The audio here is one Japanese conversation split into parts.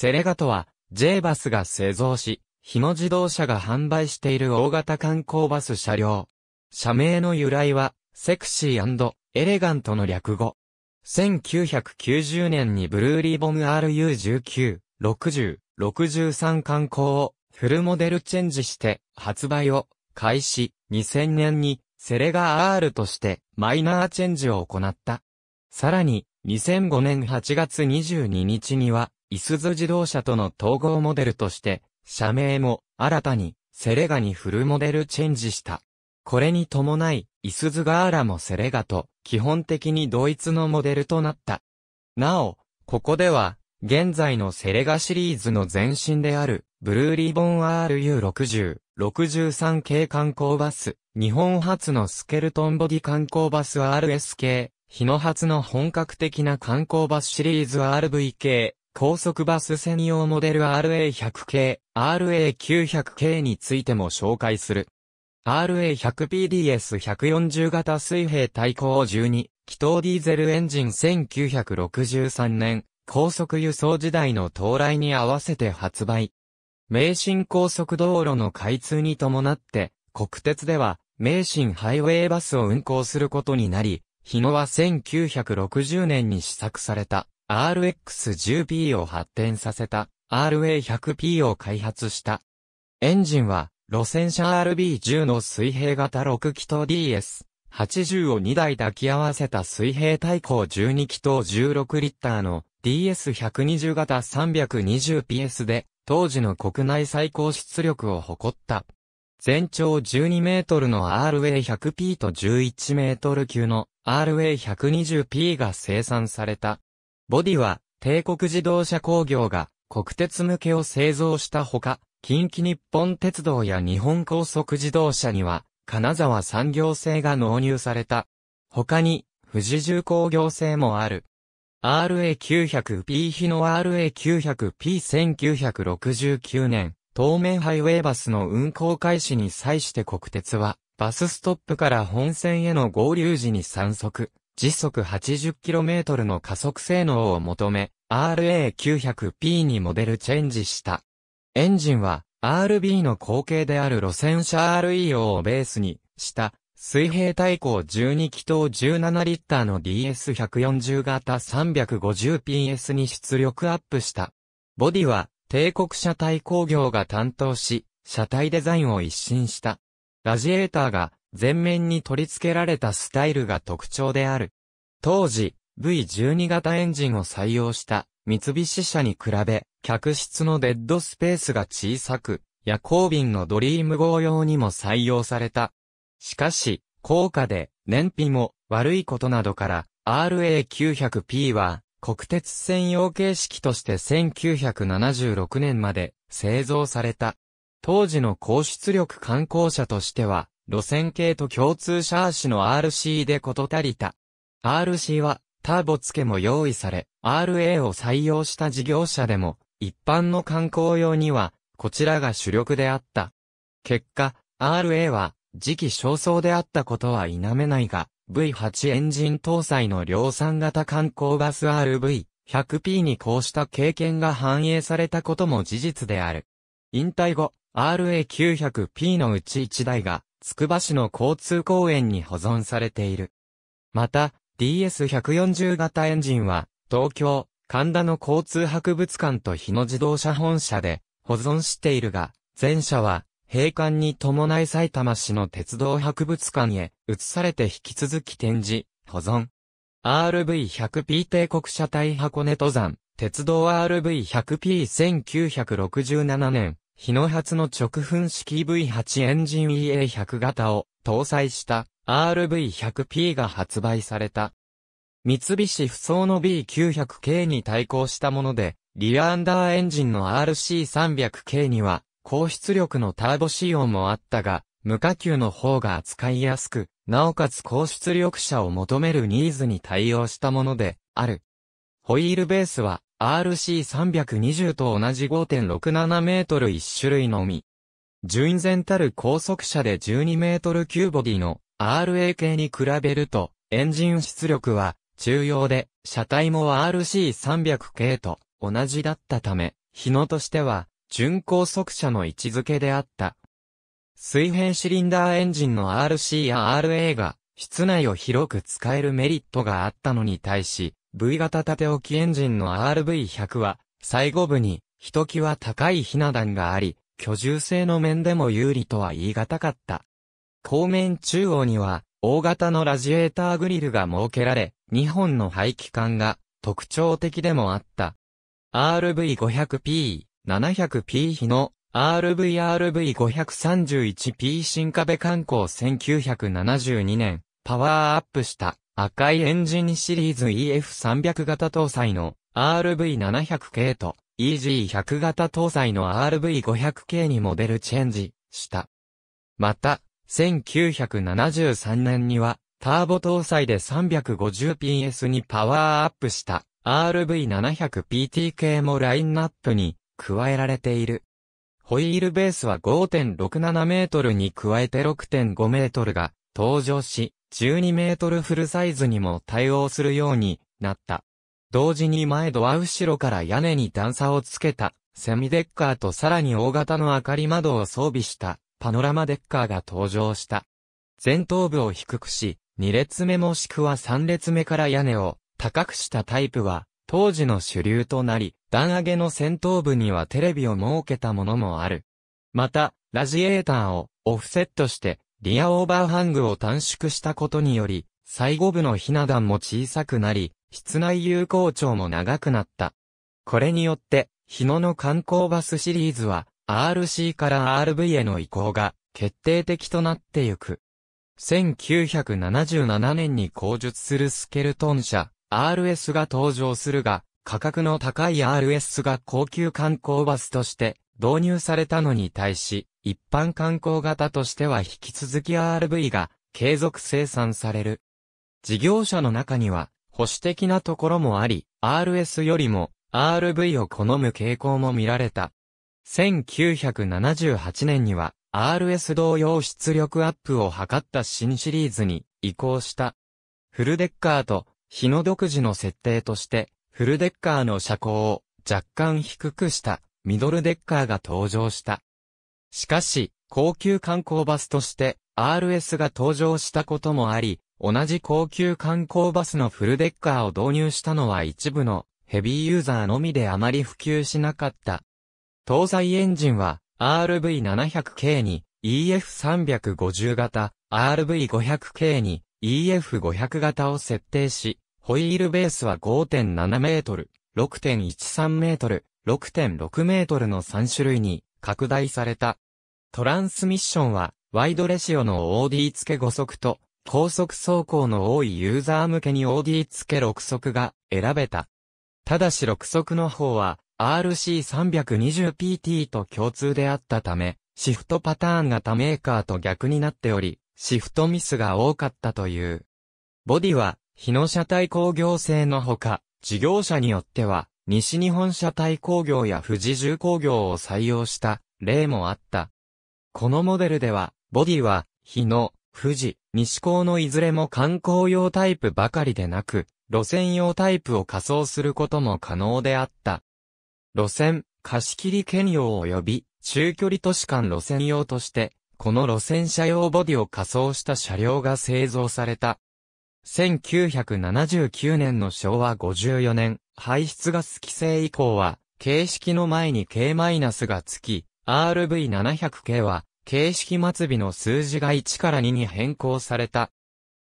セレガとは、J バスが製造し、日野自動車が販売している大型観光バス車両。社名の由来は、セクシーエレガントの略語。1990年にブルーリボン RU19、60、63観光をフルモデルチェンジして発売を開始、2000年にセレガ R としてマイナーチェンジを行った。さらに、2005年8月22日には、イスズ自動車との統合モデルとして、社名も新たにセレガにフルモデルチェンジした。これに伴い、イスズガーラもセレガと基本的に同一のモデルとなった。なお、ここでは、現在のセレガシリーズの前身である、ブルーリボン RU60、63系観光バス、日本初のスケルトンボディ観光バス RS 系、日野初の本格的な観光バスシリーズ RV 系、高速バス専用モデル RA100 系、RA900 系についても紹介する。RA100PDS140 型水平対向12、気筒ディーゼルエンジン1963年、高速輸送時代の到来に合わせて発売。名神高速道路の開通に伴って、国鉄では、名神ハイウェイバスを運行することになり、日野は1960年に試作された。RX10P を発展させた RA100P を開発した。エンジンは、路線車 RB10 の水平型6気筒 DS80 を2台抱き合わせた水平対向12気筒16リッターの DS120 型 320PS で、当時の国内最高出力を誇った。全長12メートルの RA100P と11メートル級の RA120P が生産された。ボディは、帝国自動車工業が国鉄向けを製造したほか、近畿日本鉄道や日本高速自動車には、金沢産業製が納入された。他に、富士重工業製もある。RA900P 日の RA900P1969 年、東名ハイウェイバスの運行開始に際して国鉄は、バスストップから本線への合流時に散速。時速 80km の加速性能を求め、RA900P にモデルチェンジした。エンジンは RB の後継である路線車 REO をベースにした、水平対向12気筒17リッターの DS140 型 350PS に出力アップした。ボディは帝国車体工業が担当し、車体デザインを一新した。ラジエーターが前面に取り付けられたスタイルが特徴である。当時、V12 型エンジンを採用した三菱車に比べ、客室のデッドスペースが小さく、夜行便のドリーム号用にも採用された。しかし、高価で燃費も悪いことなどから、RA900P は国鉄専用形式として1976年まで製造された。当時の高出力観光車としては路線系と共通シャーシの RC でこと足りた。RC は、ターボ付けも用意され、RA を採用した事業者でも、一般の観光用には、こちらが主力であった。結果、RA は、時期尚早であったことは否めないが、V8 エンジン搭載の量産型観光バス RV100P にこうした経験が反映されたことも事実である。引退後、RA900P のうち1台がつくば市の交通公園に保存されている。また、DS140 型エンジンは、東京、神田の交通博物館と日野自動車本社で保存しているが、前者は、閉館に伴い埼玉市の鉄道博物館へ移されて引き続き展示、保存。RV100P 帝国車体箱根登山、鉄道 RV100P1967 年日の発の直噴式 V8 エンジン EA100 型を搭載した RV100P が発売された。三菱不走の B900K に対抗したもので、リアアンダーエンジンの RC300K には、高出力のターボ仕様もあったが、無下級の方が扱いやすく、なおかつ高出力車を求めるニーズに対応したもので、ある。ホイールベースは、RC320 と同じ5.67メートル1種類のみ。純然たる高速車で12メートル級ボディの RA 系に比べると、エンジン出力は中要で、車体も RC300 系と同じだったため、日野としては、純高速車の位置づけであった。水平シリンダーエンジンの RC や RA が、室内を広く使えるメリットがあったのに対し、V 型縦置きエンジンの RV100 は、最後部に、ひときわ高いひな壇があり、居住性の面でも有利とは言い難かった。後面中央には、大型のラジエーターグリルが設けられ、2本の排気管が特徴的でもあった。RV500P、700P 比の RVRV531P 新壁観光1972年、パワーアップした。赤いエンジンシリーズ EF300 型搭載の RV700 系と EG100 型搭載の RV500 系にモデルチェンジした。また、1973年にはターボ搭載で 350PS にパワーアップした RV700PT 系もラインナップに加えられている。ホイールベースは5.67メートルに加えて6.5メートルが登場し、12メートルフルサイズにも対応するようになった。同時に前ドア後ろから屋根に段差をつけた、セミデッカーとさらに大型の明かり窓を装備したパノラマデッカーが登場した。前頭部を低くし、2列目もしくは3列目から屋根を高くしたタイプは当時の主流となり、段上げの先頭部にはテレビを設けたものもある。また、ラジエーターをオフセットしてリアオーバーハングを短縮したことにより、最後部のひな壇も小さくなり、室内有効長も長くなった。これによって、日野の観光バスシリーズは、RC から RV への移行が決定的となってゆく。1977年に口述するスケルトン車 RS が登場するが、価格の高い RS が高級観光バスとして導入されたのに対し、一般観光型としては引き続き RV が継続生産される。事業者の中には保守的なところもあり、RS よりも RV を好む傾向も見られた。1978年には RS 同様出力アップを図った新シリーズに移行した。フルデッカーと日の独自の設定として、フルデッカーの車高を若干低くした。ミドルデッカーが登場した。しかし、高級観光バスとして RS が登場したこともあり、同じ高級観光バスのフルデッカーを導入したのは一部のヘビーユーザーのみであまり普及しなかった。東西エンジンは RV700K に EF350 型、RV500K に EF500 型を設定し、ホイールベースは5.7メートル、6.13メートル、6.6メートルの3種類に拡大された。トランスミッションは、ワイドレシオの OD 付け5速と、高速走行の多いユーザー向けに OD 付け6速が選べた。ただし6速の方は RC320PT と共通であったため、シフトパターン型メーカーと逆になっており、シフトミスが多かったという。ボディは、日の車体工業製のほか、事業者によっては、西日本車体工業や富士重工業を採用した例もあった。このモデルでは、ボディは、日野、富士、西高のいずれも観光用タイプばかりでなく、路線用タイプを仮装することも可能であった。路線、貸切兼用及び、中距離都市間路線用として、この路線車用ボディを仮装した車両が製造された。1979年の昭和54年、排出ガス規制以降は、形式の前に K- マイナスがつき、RV700K は、形式末尾の数字が1から2に変更された。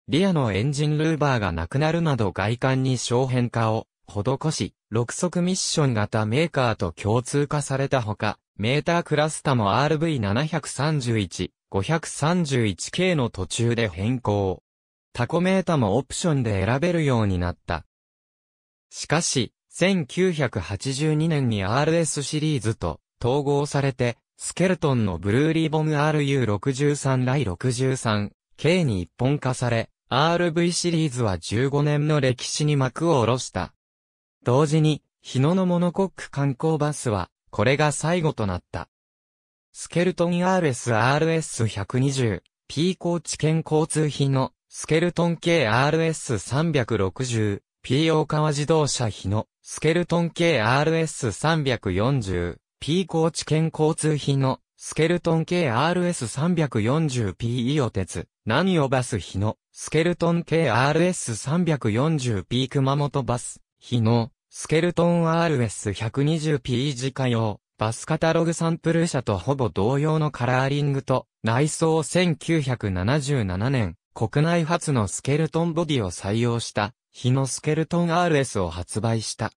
リアのエンジンルーバーがなくなるなど外観に小変化を施し、6速ミッション型メーカーと共通化されたほか、メータークラスタも RV731、531K の途中で変更。タコメータもオプションで選べるようになった。しかし、1982年に RS シリーズと統合されて、スケルトンのブルーリボン RU63 来 63K に一本化され、RV シリーズは15年の歴史に幕を下ろした。同時に、日野のモノコック観光バスは、これが最後となった。スケルトン RS RS120、P 高知県交通費のスケルトン k RS360、P 大川自動車日野、スケルトン k RS340、P 高知県交通費の、スケルトン k RS340P 伊予鉄、何をバス日野、スケルトン k RS340P 熊本バス、日野、スケルトン RS120P 自家用、バスカタログサンプル車とほぼ同様のカラーリングと、内装1977年、国内初のスケルトンボディを採用した、日のスケルトン RS を発売した。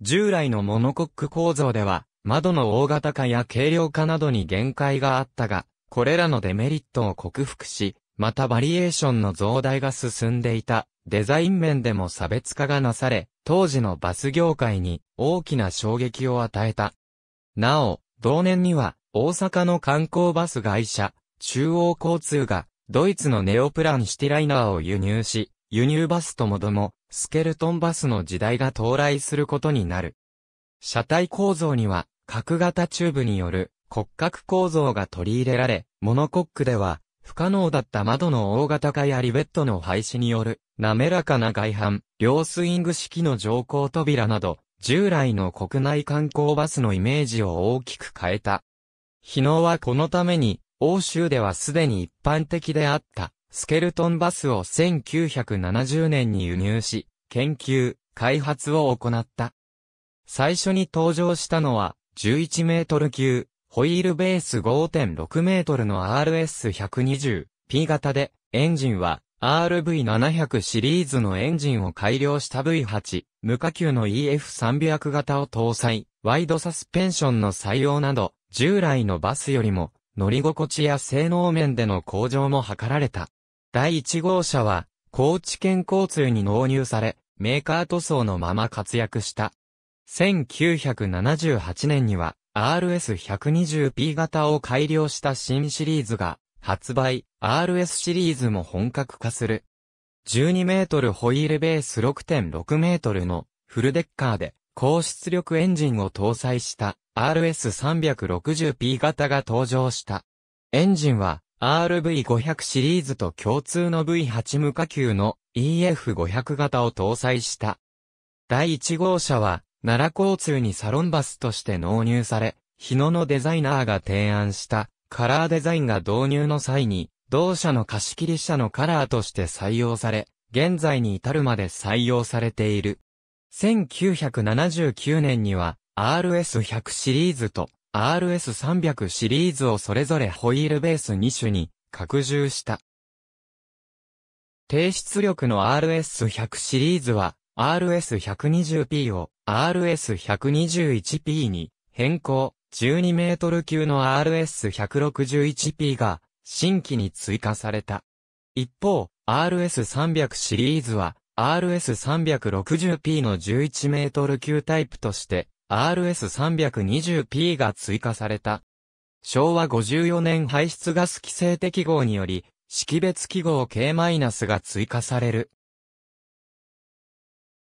従来のモノコック構造では、窓の大型化や軽量化などに限界があったが、これらのデメリットを克服し、またバリエーションの増大が進んでいた、デザイン面でも差別化がなされ、当時のバス業界に大きな衝撃を与えた。なお、同年には、大阪の観光バス会社、中央交通が、ドイツのネオプランシティライナーを輸入し、輸入バスともども、スケルトンバスの時代が到来することになる。車体構造には、角型チューブによる骨格構造が取り入れられ、モノコックでは、不可能だった窓の大型化やリベットの廃止による、滑らかな外反、両スイング式の乗降扉など、従来の国内観光バスのイメージを大きく変えた。日野はこのために、欧州ではすでに一般的であった、スケルトンバスを1970年に輸入し、研究、開発を行った。最初に登場したのは、11メートル級、ホイールベース5.6メートルの RS120、P 型で、エンジンは RV700 シリーズのエンジンを改良した V8、無下級の EF300 型を搭載、ワイドサスペンションの採用など、従来のバスよりも乗り心地や性能面での向上も図られた。第1号車は、高知県交通に納入され、メーカー塗装のまま活躍した。1978年には RS120P 型を改良した新シリーズが発売、RS シリーズも本格化する。12メートルホイールベース6.6メートルのフルデッカーで高出力エンジンを搭載した RS360P 型が登場した。エンジンは RV500 シリーズと共通の V8 無下級の EF500 型を搭載した。第1号車は奈良交通にサロンバスとして納入され、日野のデザイナーが提案したカラーデザインが導入の際に、同社の貸切車のカラーとして採用され、現在に至るまで採用されている。1979年には RS100 シリーズと RS300 シリーズをそれぞれホイールベース2種に拡充した。低出力の RS100 シリーズは RS120P を RS121P に変更、12メートル級の RS161P が新規に追加された。一方、RS300 シリーズは RS360P の11メートル級タイプとして RS320P が追加された。昭和54年排出ガス規制適合により、識別記号 K- が追加される。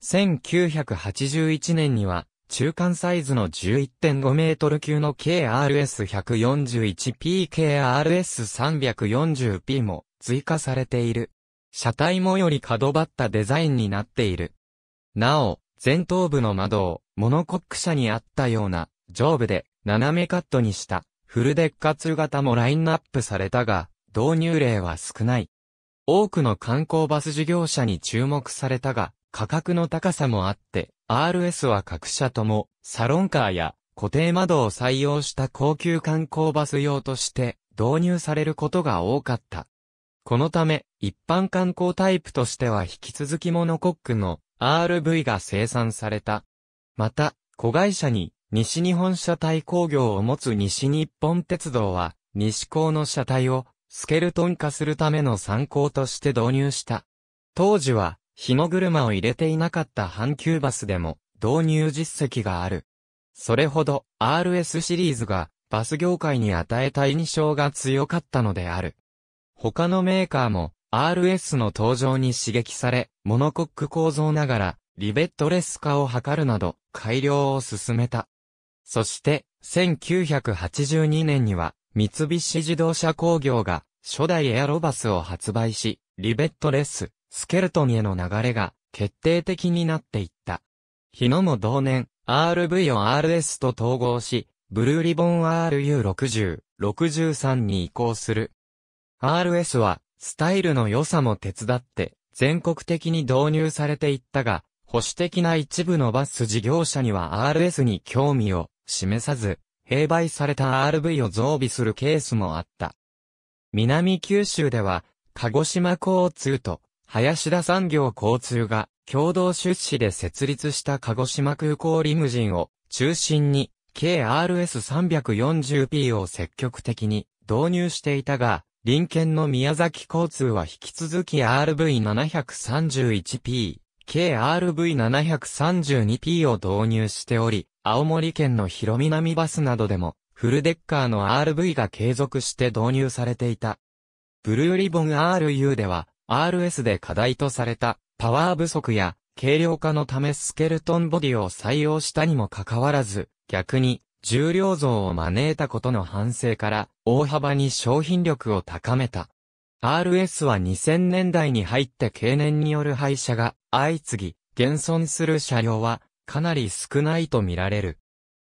1981年には、中間サイズの11.5メートル級の KRS141P、KRS340P も追加されている。車体もより角張ったデザインになっている。なお、前頭部の窓を、モノコック車にあったような、上部で、斜めカットにした、フルデッカ2型もラインナップされたが、導入例は少ない。多くの観光バス事業者に注目されたが、価格の高さもあって、RS は各社とも、サロンカーや固定窓を採用した高級観光バス用として導入されることが多かった。このため、一般観光タイプとしては引き続きモノコックの RV が生産された。また、子会社に西日本車体工業を持つ西日本鉄道は、西高の車体をスケルトン化するための参考として導入した。当時は、日の車を入れていなかった阪急バスでも導入実績がある。それほど RS シリーズがバス業界に与えた印象が強かったのである。他のメーカーも RS の登場に刺激され、モノコック構造ながら、リベットレス化を図るなど、改良を進めた。そして、1982年には、三菱自動車工業が、初代エアロバスを発売し、リベットレス、スケルトンへの流れが、決定的になっていった。日野も同年、RV を RS と統合し、ブルーリボン RU60、63に移行する。RS は、スタイルの良さも手伝って、全国的に導入されていったが、保守的な一部のバス事業者には RS に興味を示さず、併売された RV を増備するケースもあった。南九州では、鹿児島交通と林田産業交通が共同出資で設立した鹿児島空港リムジンを中心に KRS340P を積極的に導入していたが、臨県の宮崎交通は引き続き RV731P、KRV732P を導入しており、青森県の広南バスなどでも、フルデッカーの RV が継続して導入されていた。ブルーリボン RU では、RS で課題とされた、パワー不足や、軽量化のためスケルトンボディを採用したにもかかわらず、逆に、重量増を招いたことの反省から大幅に商品力を高めた。RS は2000年代に入って経年による廃車が相次ぎ、現存する車両はかなり少ないと見られる。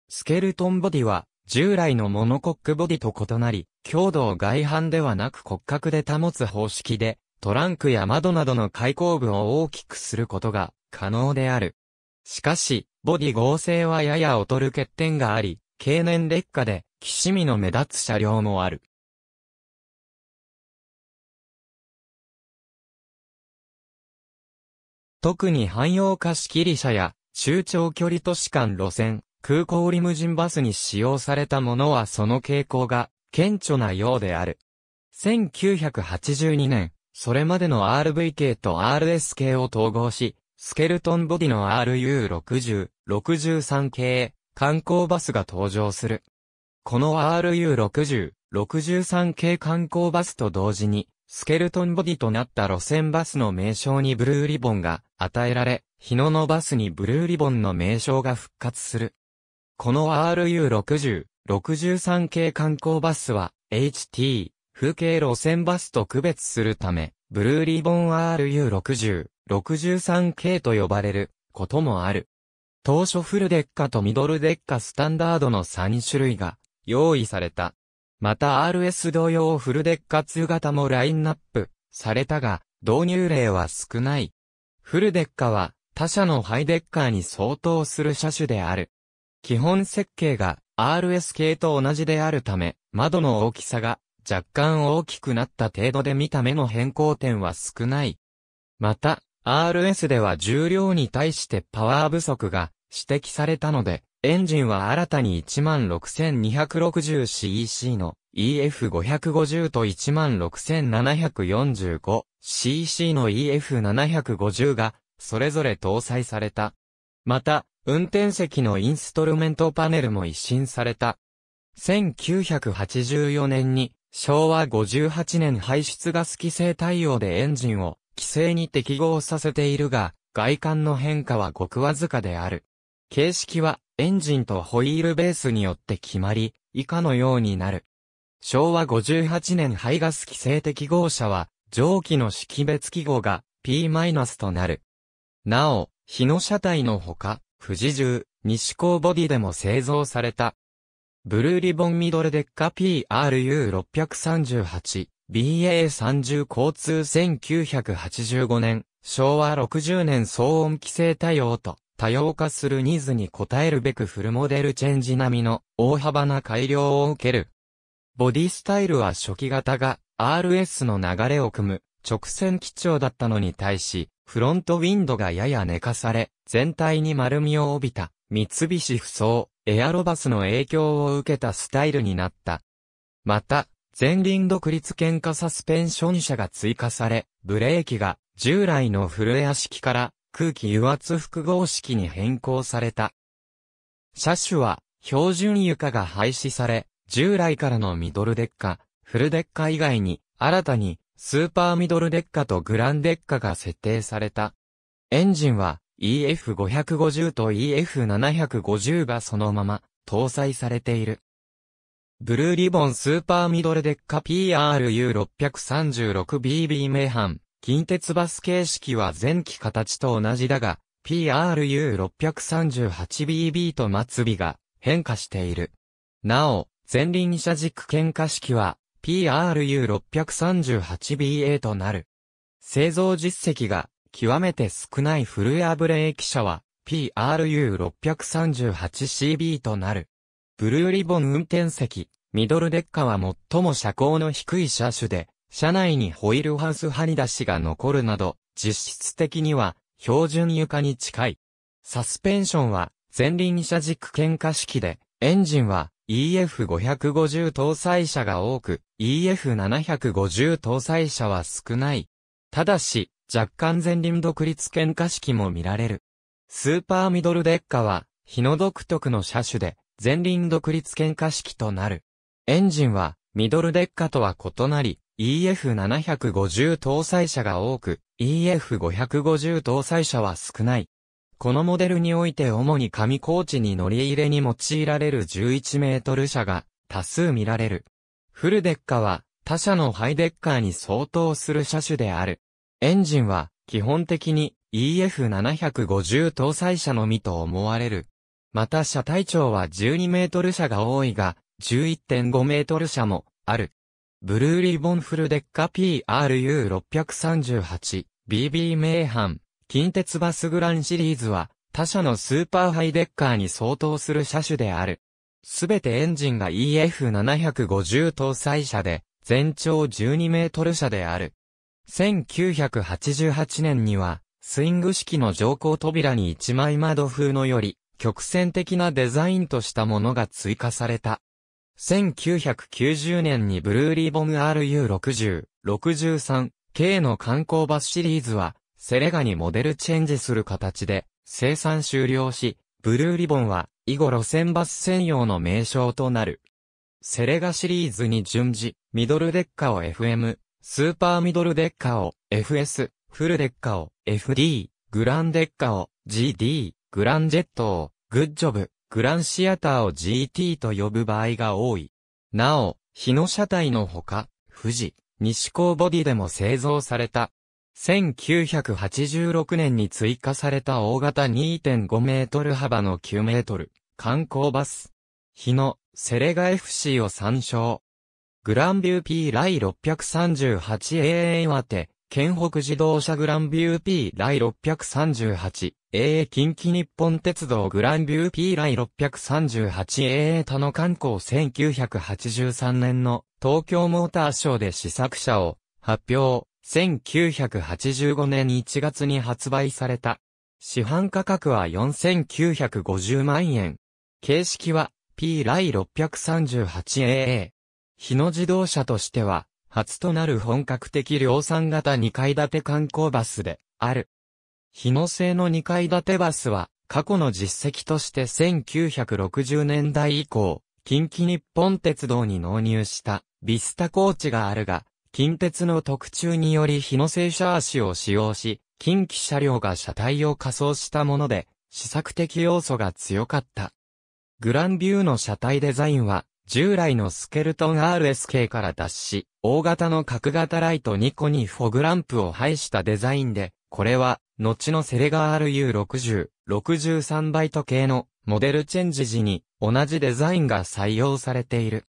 スケルトンボディは従来のモノコックボディと異なり、強度を外反ではなく骨格で保つ方式で、トランクや窓などの開口部を大きくすることが可能である。しかし、ボディ剛性はやや劣る欠点があり、経年劣化で、きしみの目立つ車両もある。特に汎用貸切車や、中長距離都市間路線、空港リムジンバスに使用されたものはその傾向が顕著なようである。1982年、それまでの RV 系と RS 系を統合し、スケルトンボディの RU60、63系、観光バスが登場する。この RU60、63系観光バスと同時に、スケルトンボディとなった路線バスの名称にブルーリボンが与えられ、日野のバスにブルーリボンの名称が復活する。この RU60、63系観光バスは、HT、風景路線バスと区別するため、ブルーリボン RU60、63系と呼ばれることもある。当初フルデッカとミドルデッカスタンダードの3種類が用意された。また RS 同様フルデッカ2型もラインナップされたが、導入例は少ない。フルデッカは他社のハイデッカーに相当する車種である。基本設計が RS 系と同じであるため、窓の大きさが若干大きくなった程度で見た目の変更点は少ない。また、RS では重量に対してパワー不足が指摘されたので、エンジンは新たに 16260cc の EF550 と 16745cc の EF750 がそれぞれ搭載された。また、運転席のインストルメントパネルも一新された。1984年に昭和58年排出ガス規制対応でエンジンを規制に適合させているが、外観の変化はごくわずかである。形式はエンジンとホイールベースによって決まり、以下のようになる。昭和58年排ガス規制適合車は、蒸気の識別記号が P- となる。なお、日の車体のほか、富士重、西高ボディでも製造された。ブルーリボンミドルデッカ PRU638 BA30 交通1985年、昭和60年騒音規制対応と、多様化するニーズに応えるべくフルモデルチェンジ並みの大幅な改良を受ける。ボディスタイルは初期型が RS の流れを組む直線基調だったのに対し、フロントウィンドがやや寝かされ、全体に丸みを帯びた三菱不走エアロバスの影響を受けたスタイルになった。また、前輪独立喧嘩サスペンション車が追加され、ブレーキが従来のフルエア式から空気油圧複合式に変更された。車種は標準床が廃止され、従来からのミドルデッカ、フルデッカ以外に、新たにスーパーミドルデッカとグランデッカが設定された。エンジンは EF550 と EF750 がそのまま搭載されている。ブルーリボンスーパーミドルデッカ PRU636BB 名阪、近鉄バス形式は前期形と同じだが、PRU638BB と末尾が変化している。なお、前輪車軸喧嘩式は PRU638BA となる。製造実績が極めて少ないフルエアブレーキ車は PRU638CB となる。ブルーリボン運転席、ミドルデッカは最も車高の低い車種で、車内にホイールハウス張り出しが残るなど、実質的には標準床に近い。サスペンションは前輪車軸喧嘩式で、エンジンは EF550 搭載車が多く、EF750 搭載車は少ない。ただし、若干前輪独立喧嘩式も見られる。スーパーミドルデッカは、日の独特の車種で、前輪独立喧嘩式となる。エンジンは、ミドルデッカとは異なり、EF750 搭載車が多く、EF550 搭載車は少ない。このモデルにおいて主に上高地に乗り入れに用いられる11メートル車が多数見られる。フルデッカは他社のハイデッカーに相当する車種である。エンジンは基本的に EF750 搭載車のみと思われる。また車体長は12メートル車が多いが、11.5メートル車もある。ブルーリボンフルデッカ PRU638、BB 名阪、近鉄バスグランシリーズは、他社のスーパーハイデッカーに相当する車種である。すべてエンジンが EF750 搭載車で、全長12メートル車である。1988年には、スイング式の乗降扉に一枚窓風のより、曲線的なデザインとしたものが追加された。1990年にブルーリボン RU60、63、K の観光バスシリーズは、セレガにモデルチェンジする形で、生産終了し、ブルーリボンは、以後路線バス専用の名称となる。セレガシリーズに順次、ミドルデッカを FM、スーパーミドルデッカを FS、フルデッカを FD、グランデッカを GD、グランジェットを、グッジョブ、グランシアターを GT と呼ぶ場合が多い。なお、日野車体のほか、富士、西高ボディでも製造された。1986年に追加された大型2.5メートル幅の9メートル、観光バス。日野、セレガ FC を参照。グランビュー P ライ 638AA 当て。県北自動車グランビュー P 第 638AA 近畿日本鉄道グランビュー P 第 638AA 他の観光1983年の東京モーターショーで試作車を発表。1985年1月に発売された。市販価格は4950万円。形式は P 第 638AA。日野自動車としては初となる本格的量産型2階建て観光バスである。日野製の2階建てバスは、過去の実績として1960年代以降、近畿日本鉄道に納入したビスタコーチがあるが、近鉄の特注により日野製車足を使用し、近畿車両が車体を仮装したもので、試作的要素が強かった。グランビューの車体デザインは、従来のスケルトン RSK から脱し、大型の角型ライト2個にフォグランプを配したデザインで、これは、後のセレガー RU60、63バイト系のモデルチェンジ時に同じデザインが採用されている。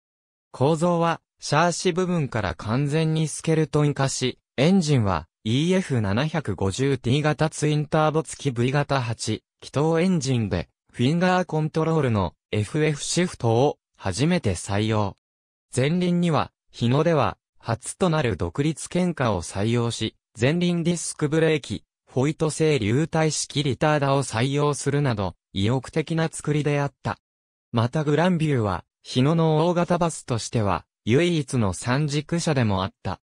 構造は、シャーシ部分から完全にスケルトン化し、エンジンは EF750T 型ツインターボ付き V 型8、気筒エンジンで、フィンガーコントロールの FF シフトを初めて採用。前輪には、日野では、初となる独立喧嘩を採用し、前輪ディスクブレーキ、ホイト製流体式リターダを採用するなど、意欲的な作りであった。またグランビューは、日野の大型バスとしては、唯一の三軸車でもあった。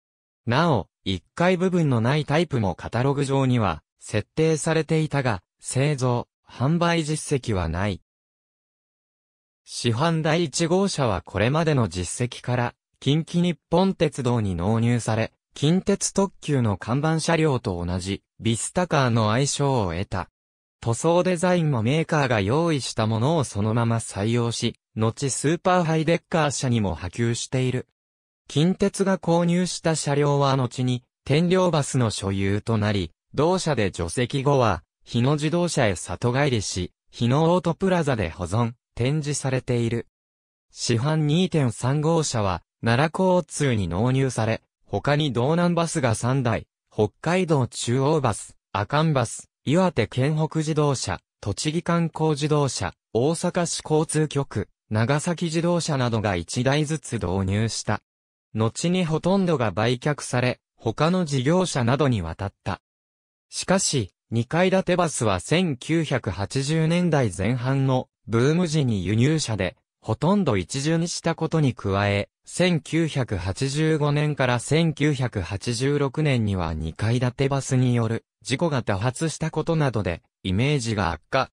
なお、一階部分のないタイプもカタログ上には、設定されていたが、製造、販売実績はない。市販第1号車はこれまでの実績から、近畿日本鉄道に納入され、近鉄特急の看板車両と同じ、ビスタカーの愛称を得た。塗装デザインもメーカーが用意したものをそのまま採用し、後スーパーハイデッカー車にも波及している。近鉄が購入した車両は後に、天領バスの所有となり、同社で除籍後は、日野自動車へ里帰りし、日野オートプラザで保存、展示されている。市販2.3号車は、奈良交通に納入され、他に道南バスが3台、北海道中央バス、阿寒バス、岩手県北自動車、栃木観光自動車、大阪市交通局、長崎自動車などが1台ずつ導入した。後にほとんどが売却され、他の事業者などに渡った。しかし、2階建てバスは1980年代前半のブーム時に輸入車で、ほとんど一巡したことに加え、1985年から1986年には2階建てバスによる事故が多発したことなどで、イメージが悪化。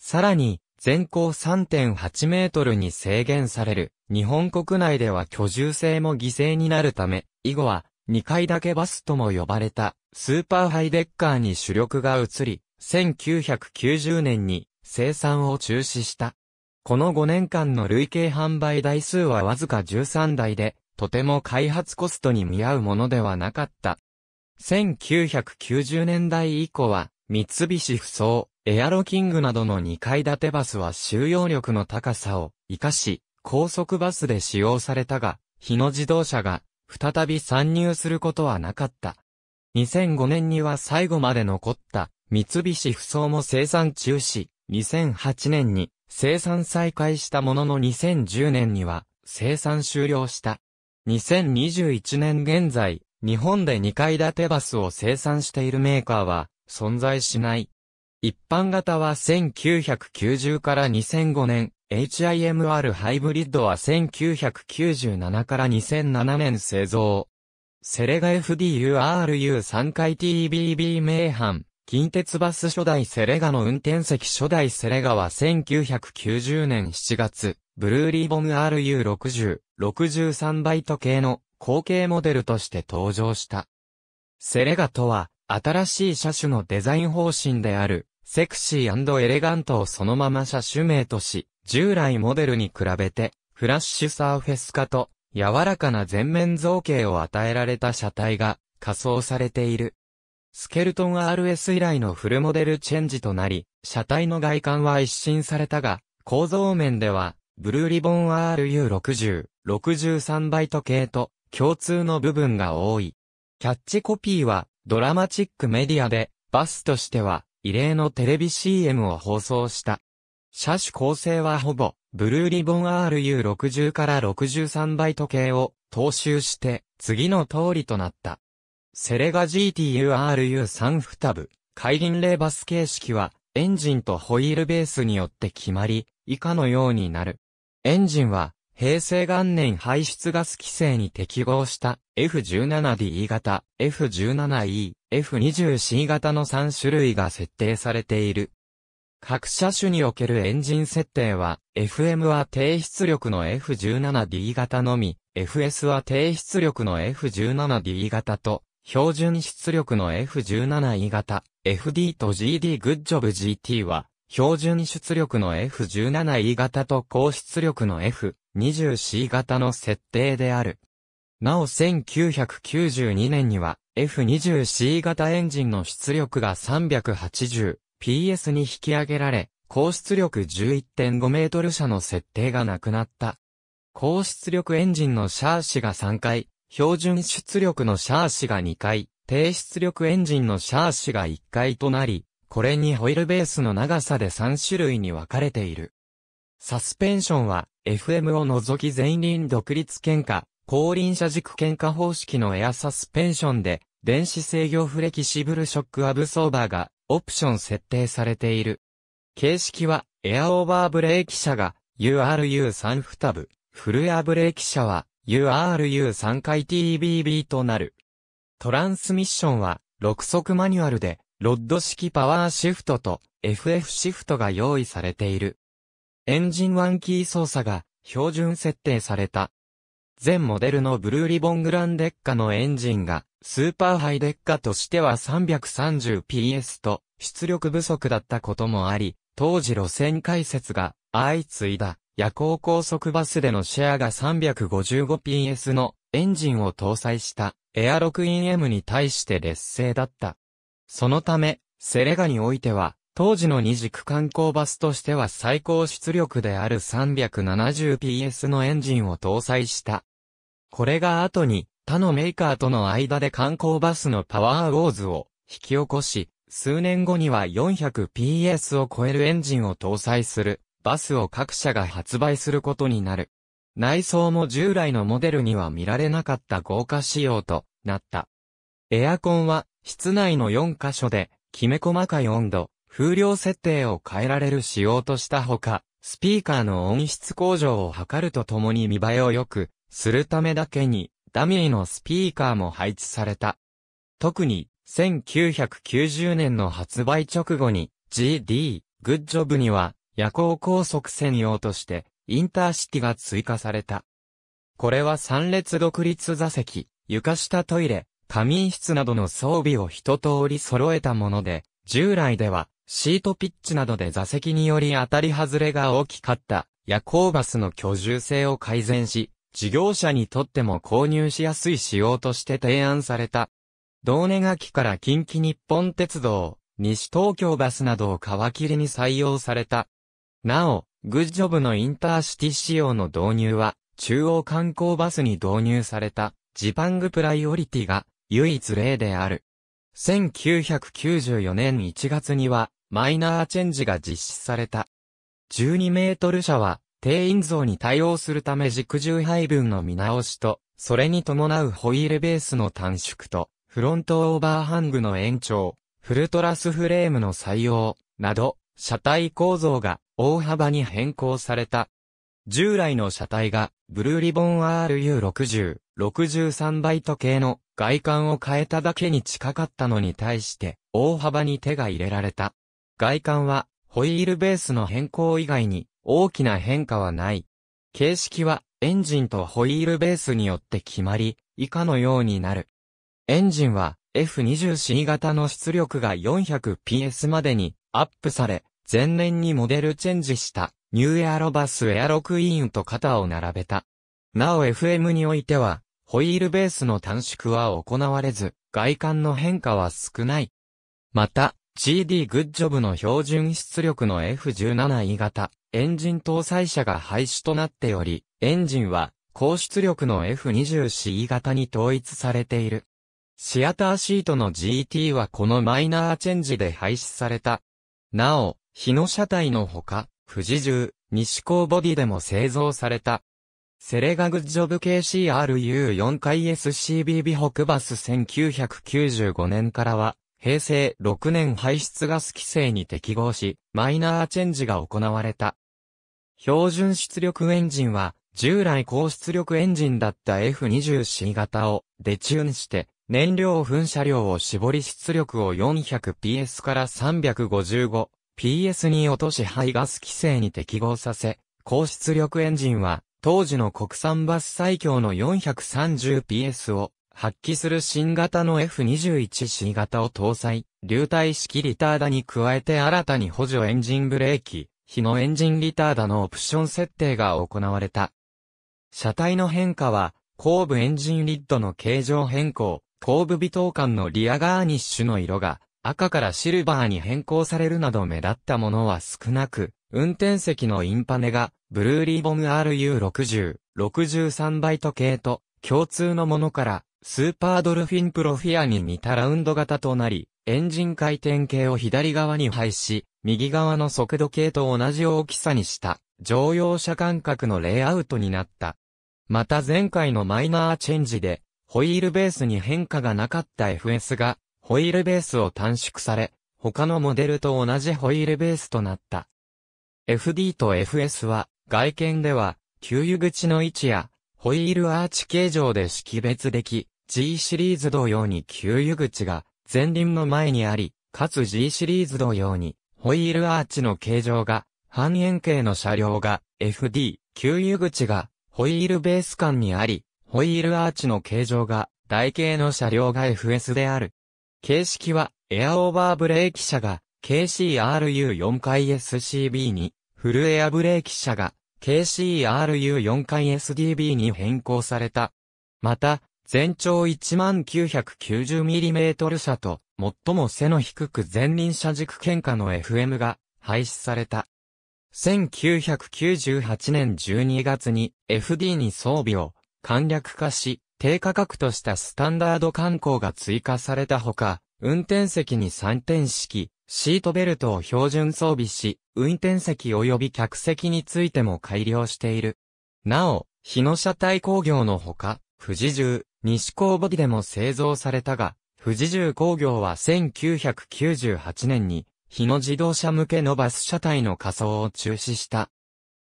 さらに、全高3.8メートルに制限される、日本国内では居住性も犠牲になるため、以後は、2階だけバスとも呼ばれた、スーパーハイデッカーに主力が移り、1990年に生産を中止した。この5年間の累計販売台数はわずか13台で、とても開発コストに見合うものではなかった。1990年代以降は、三菱不走、エアロキングなどの2階建てバスは収容力の高さを活かし、高速バスで使用されたが、日野自動車が再び参入することはなかった。2005年には最後まで残った三菱不走も生産中止。2008年に生産再開したものの2010年には生産終了した。2021年現在、日本で2階建てバスを生産しているメーカーは存在しない。一般型は1990から2005年、HIMR ハイブリッドは1997から2007年製造。セレガ FDURU3 回 TBB 名販。近鉄バス初代セレガの運転席初代セレガは1990年7月、ブルーリボム RU60、63バイト系の後継モデルとして登場した。セレガとは、新しい車種のデザイン方針である、セクシーエレガントをそのまま車種名とし、従来モデルに比べて、フラッシュサーフェス化と、柔らかな全面造形を与えられた車体が、仮装されている。スケルトン RS 以来のフルモデルチェンジとなり、車体の外観は一新されたが、構造面では、ブルーリボン RU60、63バイト系と共通の部分が多い。キャッチコピーは、ドラマチックメディアで、バスとしては、異例のテレビ CM を放送した。車種構成はほぼ、ブルーリボン RU60 から63バイト系を踏襲して、次の通りとなった。セレガ GTURU3 フタブ、回輪レーバス形式は、エンジンとホイールベースによって決まり、以下のようになる。エンジンは、平成元年排出ガス規制に適合した F17DE 型、F17E、F20C 型の3種類が設定されている。各車種におけるエンジン設定は、FM は低出力の F17D 型のみ、FS は低出力の F17D 型と、標準出力の F17E 型 FD と GD グッジョブ GT は、標準出力の F17E 型と高出力の F20C 型の設定である。なお1992年には F20C 型エンジンの出力が 380PS に引き上げられ、高出力11.5メートル車の設定がなくなった。高出力エンジンのシャーシが3回、標準出力のシャーシが2回、低出力エンジンのシャーシが1回となり、これにホイールベースの長さで3種類に分かれている。サスペンションは、FM を除き全輪独立喧嘩、後輪車軸喧嘩方式のエアサスペンションで、電子制御フレキシブルショックアブソーバーが、オプション設定されている。形式は、エアオーバーブレーキ車が、URU3 フタブ、フルエアブレーキ車は、URU3 回 TBB となる。トランスミッションは6速マニュアルで、ロッド式パワーシフトと FF シフトが用意されている。エンジンワンキー操作が標準設定された。全モデルのブルーリボングランデッカのエンジンが、スーパーハイデッカとしては 330PS と出力不足だったこともあり、当時路線解説が相次いだ。夜行高速バスでのシェアが 355PS のエンジンを搭載したエア 6INM に対して劣勢だった。そのため、セレガにおいては、当時の二軸観光バスとしては最高出力である 370PS のエンジンを搭載した。これが後に他のメーカーとの間で観光バスのパワーウォーズを引き起こし、数年後には 400PS を超えるエンジンを搭載するバスを各社が発売することになる。内装も従来のモデルには見られなかった豪華仕様となった。エアコンは室内の4箇所できめ細かい温度、風量設定を変えられる仕様としたほか、スピーカーの音質向上を図るとともに見栄えを良くするためだけにダミーのスピーカーも配置された。特に1990年の発売直後に GD グッジョブには夜行高速専用として、インターシティが追加された。これは3列独立座席、床下トイレ、仮眠室などの装備を一通り揃えたもので、従来では、シートピッチなどで座席により当たり外れが大きかった夜行バスの居住性を改善し、事業者にとっても購入しやすい仕様として提案された。同年秋から近畿日本鉄道、西東京バスなどを皮切りに採用された。なお、グッジョブのインターシティ仕様の導入は、中央観光バスに導入された、ジパングプライオリティが、唯一例である。1994年1月には、マイナーチェンジが実施された。12メートル車は、定員増に対応するため軸重配分の見直しと、それに伴うホイールベースの短縮と、フロントオーバーハングの延長、フルトラスフレームの採用、など、車体構造が大幅に変更された。従来の車体が、ブルーリボン RU60、63バイト系の外観を変えただけに近かったのに対して、大幅に手が入れられた。外観は、ホイールベースの変更以外に、大きな変化はない。形式は、エンジンとホイールベースによって決まり、以下のようになる。エンジンは、F20C 型の出力が 400PS までにアップされ、前年にモデルチェンジしたニューエアロバスエアロクイーンと肩を並べた。なお FM においては、ホイールベースの短縮は行われず、外観の変化は少ない。また、GD グッジョブの標準出力の F17E 型、エンジン搭載車が廃止となっており、エンジンは、高出力の F20CE 型に統一されている。シアターシートの GT はこのマイナーチェンジで廃止された。なお、日の車体のほか、富士重、西高ボディでも製造された。セレガグッジョブ KCRU4 回 SCB b 北バス1995年からは、平成6年排出ガス規制に適合し、マイナーチェンジが行われた。標準出力エンジンは、従来高出力エンジンだった F20C 型をデチューンして、燃料噴射量を絞り出力を 400PS から355 PS2 落とし排ガス規制に適合させ、高出力エンジンは、当時の国産バス最強の 430PS を発揮する新型の F21C 型を搭載、流体式リターダに加えて新たに補助エンジンブレーキ、日のエンジンリターダのオプション設定が行われた。車体の変化は、後部エンジンリッドの形状変更、後部微等管のリアガーニッシュの色が赤からシルバーに変更されるなど目立ったものは少なく、運転席のインパネが、ブルーリボン RU60、63バイト系と、共通のものから、スーパードルフィンプロフィアに似たラウンド型となり、エンジン回転系を左側に配し、右側の速度系と同じ大きさにした、乗用車間隔のレイアウトになった。また前回のマイナーチェンジで、ホイールベースに変化がなかった FS が、ホイールベースを短縮され、他のモデルと同じホイールベースとなった。FD と FS は、外見では、給油口の位置や、ホイールアーチ形状で識別でき、G シリーズ同様に給油口が、前輪の前にあり、かつ G シリーズ同様に、ホイールアーチの形状が、半円形の車両が、FD、給油口が、ホイールベース間にあり、ホイールアーチの形状が、台形の車両が FS である。形式は、エアオーバーブレーキ車が KCRU4 回 SCB に、フルエアブレーキ車が KCRU4 回 SDB に変更された。また、全長 1990mm 車と、最も背の低く前輪車軸喧嘩の FM が廃止された。1998年12月に FD に装備を簡略化し、低価格としたスタンダード観光が追加されたほか、運転席に3点式、シートベルトを標準装備し、運転席及び客席についても改良している。なお、日野車体工業のほか、富士重、西工ボディでも製造されたが、富士重工業は1998年に、日野自動車向けのバス車体の仮装を中止した。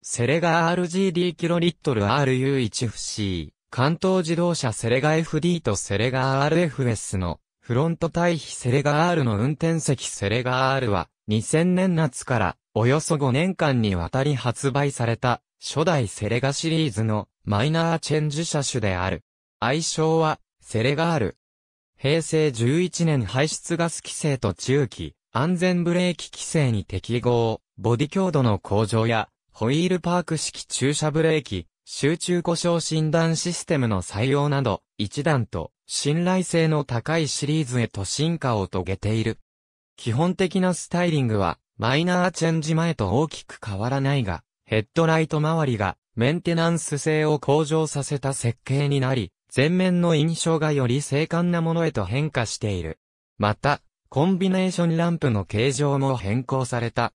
セレガ RGD キロリットル RU1FC。関東自動車セレガ FD とセレガ RFS のフロント対比セレガ R の運転席セレガ R は2000年夏からおよそ5年間にわたり発売された初代セレガシリーズのマイナーチェンジ車種である。愛称はセレガ R。平成11年排出ガス規制と中期安全ブレーキ規制に適合、ボディ強度の向上やホイールパーク式駐車ブレーキ、集中故障診断システムの採用など、一段と信頼性の高いシリーズへと進化を遂げている。基本的なスタイリングは、マイナーチェンジ前と大きく変わらないが、ヘッドライト周りがメンテナンス性を向上させた設計になり、前面の印象がより精悍なものへと変化している。また、コンビネーションランプの形状も変更された。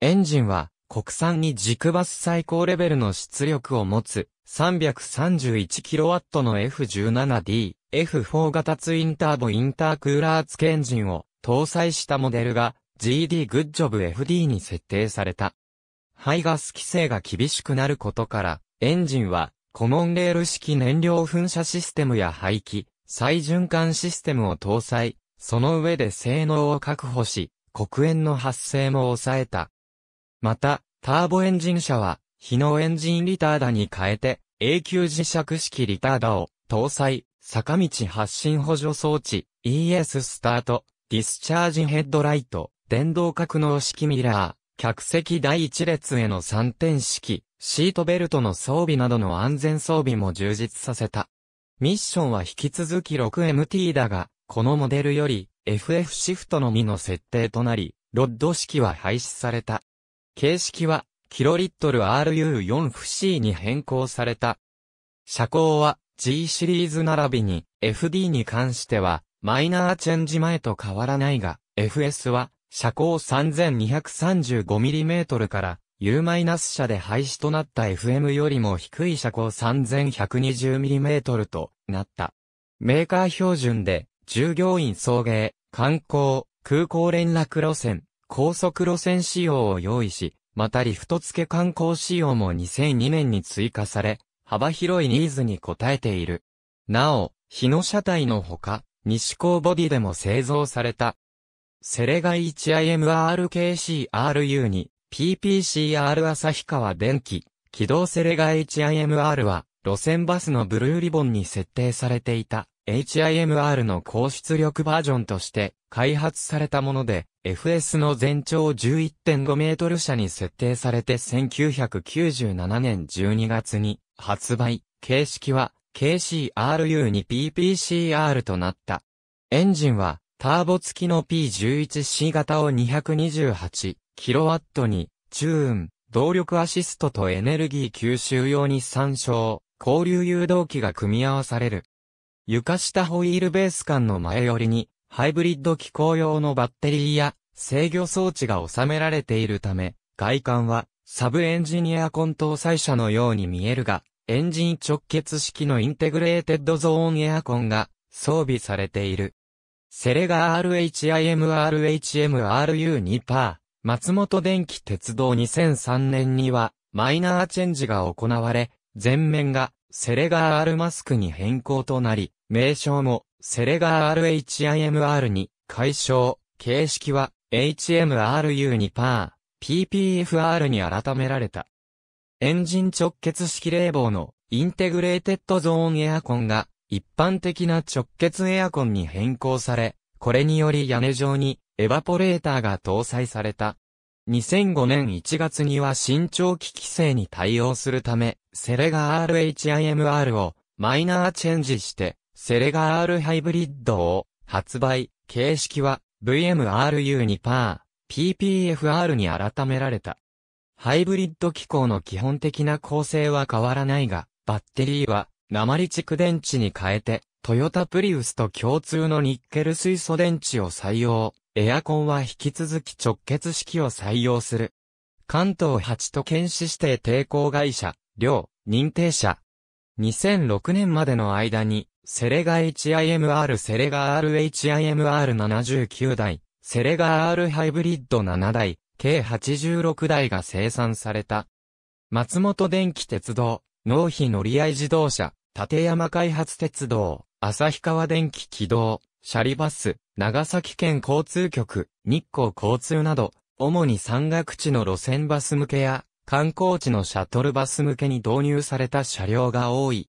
エンジンは、国産に軸バス最高レベルの出力を持つ 331kW の F17D、F4 型ツインターボインタークーラー付けエンジンを搭載したモデルが GD グッジョブ FD に設定された。排ガス規制が厳しくなることから、エンジンはコモンレール式燃料噴射システムや排気、再循環システムを搭載、その上で性能を確保し、黒煙の発生も抑えた。また、ターボエンジン車は、非能エンジンリターダに変えて、永久磁石式リターダを搭載、坂道発進補助装置、ES スタート、ディスチャージヘッドライト、電動格納式ミラー、客席第一列への三点式、シートベルトの装備などの安全装備も充実させた。ミッションは引き続き 6MT だが、このモデルより FF シフトのみの設定となり、ロッド式は廃止された。形式は、キロリットル RU4FC に変更された。車高は G シリーズ並びに FD に関してはマイナーチェンジ前と変わらないが FS は車高 3235mm から U- 車で廃止となった FM よりも低い車高 3120mm となった。メーカー標準で従業員送迎、観光、空港連絡路線、高速路線仕様を用意し、またリフト付け観光仕様も2002年に追加され、幅広いニーズに応えている。なお、日の車体のほか、西高ボディでも製造された。セレガイ 1IMRKCRU に PPCR 旭川電機、機動セレガイ 1IMR は路線バスのブルーリボンに設定されていた。HIMR の高出力バージョンとして開発されたもので、FS の全長11.5メートル車に設定されて1997年12月に発売、形式は KCRU2PPCR となった。エンジンはターボ付きの P11C 型を 228kW にチューン、動力アシストとエネルギー吸収用に参照、交流誘導機が組み合わされる。床下ホイールベース間の前寄りに、ハイブリッド機構用のバッテリーや制御装置が収められているため、外観はサブエンジニアコン搭載車のように見えるが、エンジン直結式のインテグレーテッドゾーンエアコンが装備されている。セレガ RHIMRHMRU2%、松本電気鉄道2003年にはマイナーチェンジが行われ、全面がセレガー R マスクに変更となり、名称もセレガー RHIMR に解消、形式は HMRU2%、PPFR に改められた。エンジン直結式冷房のインテグレーテッドゾーンエアコンが一般的な直結エアコンに変更され、これにより屋根上にエバポレーターが搭載された。2005年1月には新長期規制に対応するため、セレガ RHIMR をマイナーチェンジして、セレガ R ハイブリッドを発売、形式は VMRU2%、PPFR に改められた。ハイブリッド機構の基本的な構成は変わらないが、バッテリーは鉛蓄電池に変えて、トヨタプリウスと共通のニッケル水素電池を採用。エアコンは引き続き直結式を採用する。関東8都県市指定抵抗会社、両、認定者。2006年までの間に、セレガ HIMR セレガ RHIMR79 台、セレガ R ハイブリッド7台、計86台が生産された。松本電気鉄道、納費乗合自動車、立山開発鉄道、旭川電気軌道、シャリバス、長崎県交通局、日光交通など、主に山岳地の路線バス向けや、観光地のシャトルバス向けに導入された車両が多い。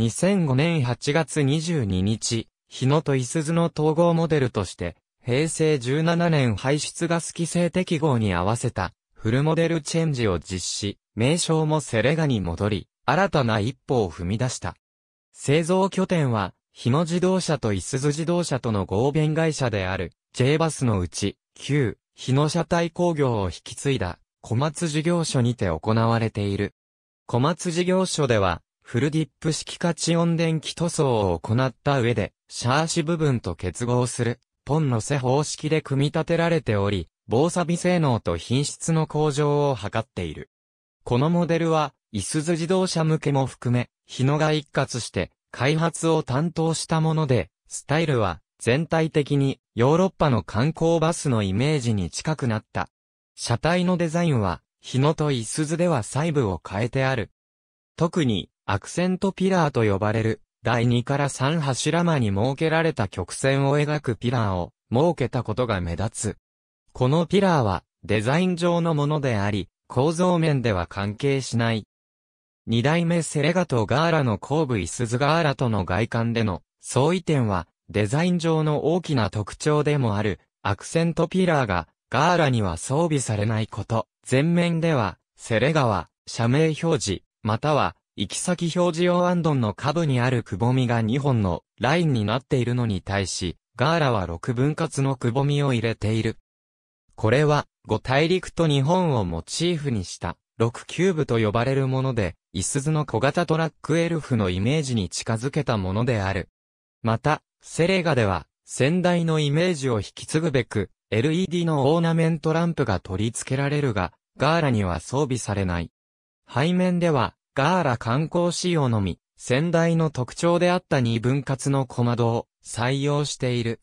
2005年8月22日、日野と伊鈴の統合モデルとして、平成17年排出ガス規制適合に合わせた、フルモデルチェンジを実施、名称もセレガに戻り、新たな一歩を踏み出した。製造拠点は、日野自動車といすゞ自動車との合弁会社である J バスのうち、旧日野車体工業を引き継いだ小松事業所にて行われている。小松事業所では、フルディップ式カチオン電気塗装を行った上で、シャーシ部分と結合する、ポンの背方式で組み立てられており、防錆性能と品質の向上を図っている。このモデルは、いすゞ自動車向けも含め、日野が一括して、開発を担当したもので、スタイルは全体的にヨーロッパの観光バスのイメージに近くなった。車体のデザインは、日野といすずでは細部を変えてある。特に、アクセントピラーと呼ばれる、第2から3柱間に設けられた曲線を描くピラーを設けたことが目立つ。このピラーは、デザイン上のものであり、構造面では関係しない。二代目セレガトガーラの後部イスズガーラとの外観での相違点は、デザイン上の大きな特徴でもある、アクセントピラーが、ガーラには装備されないこと。前面では、セレガは、社名表示、または、行き先表示用アンドンの下部にあるくぼみが2本のラインになっているのに対し、ガーラは6分割のくぼみを入れている。これは、五大陸と日本をモチーフにした6キューブと呼ばれるもので、イスズの小型トラックエルフのイメージに近づけたものである。また、セレガでは、先代のイメージを引き継ぐべく、LED のオーナメントランプが取り付けられるが、ガーラには装備されない。背面では、ガーラ観光仕様のみ、先代の特徴であった二分割の小窓を採用している。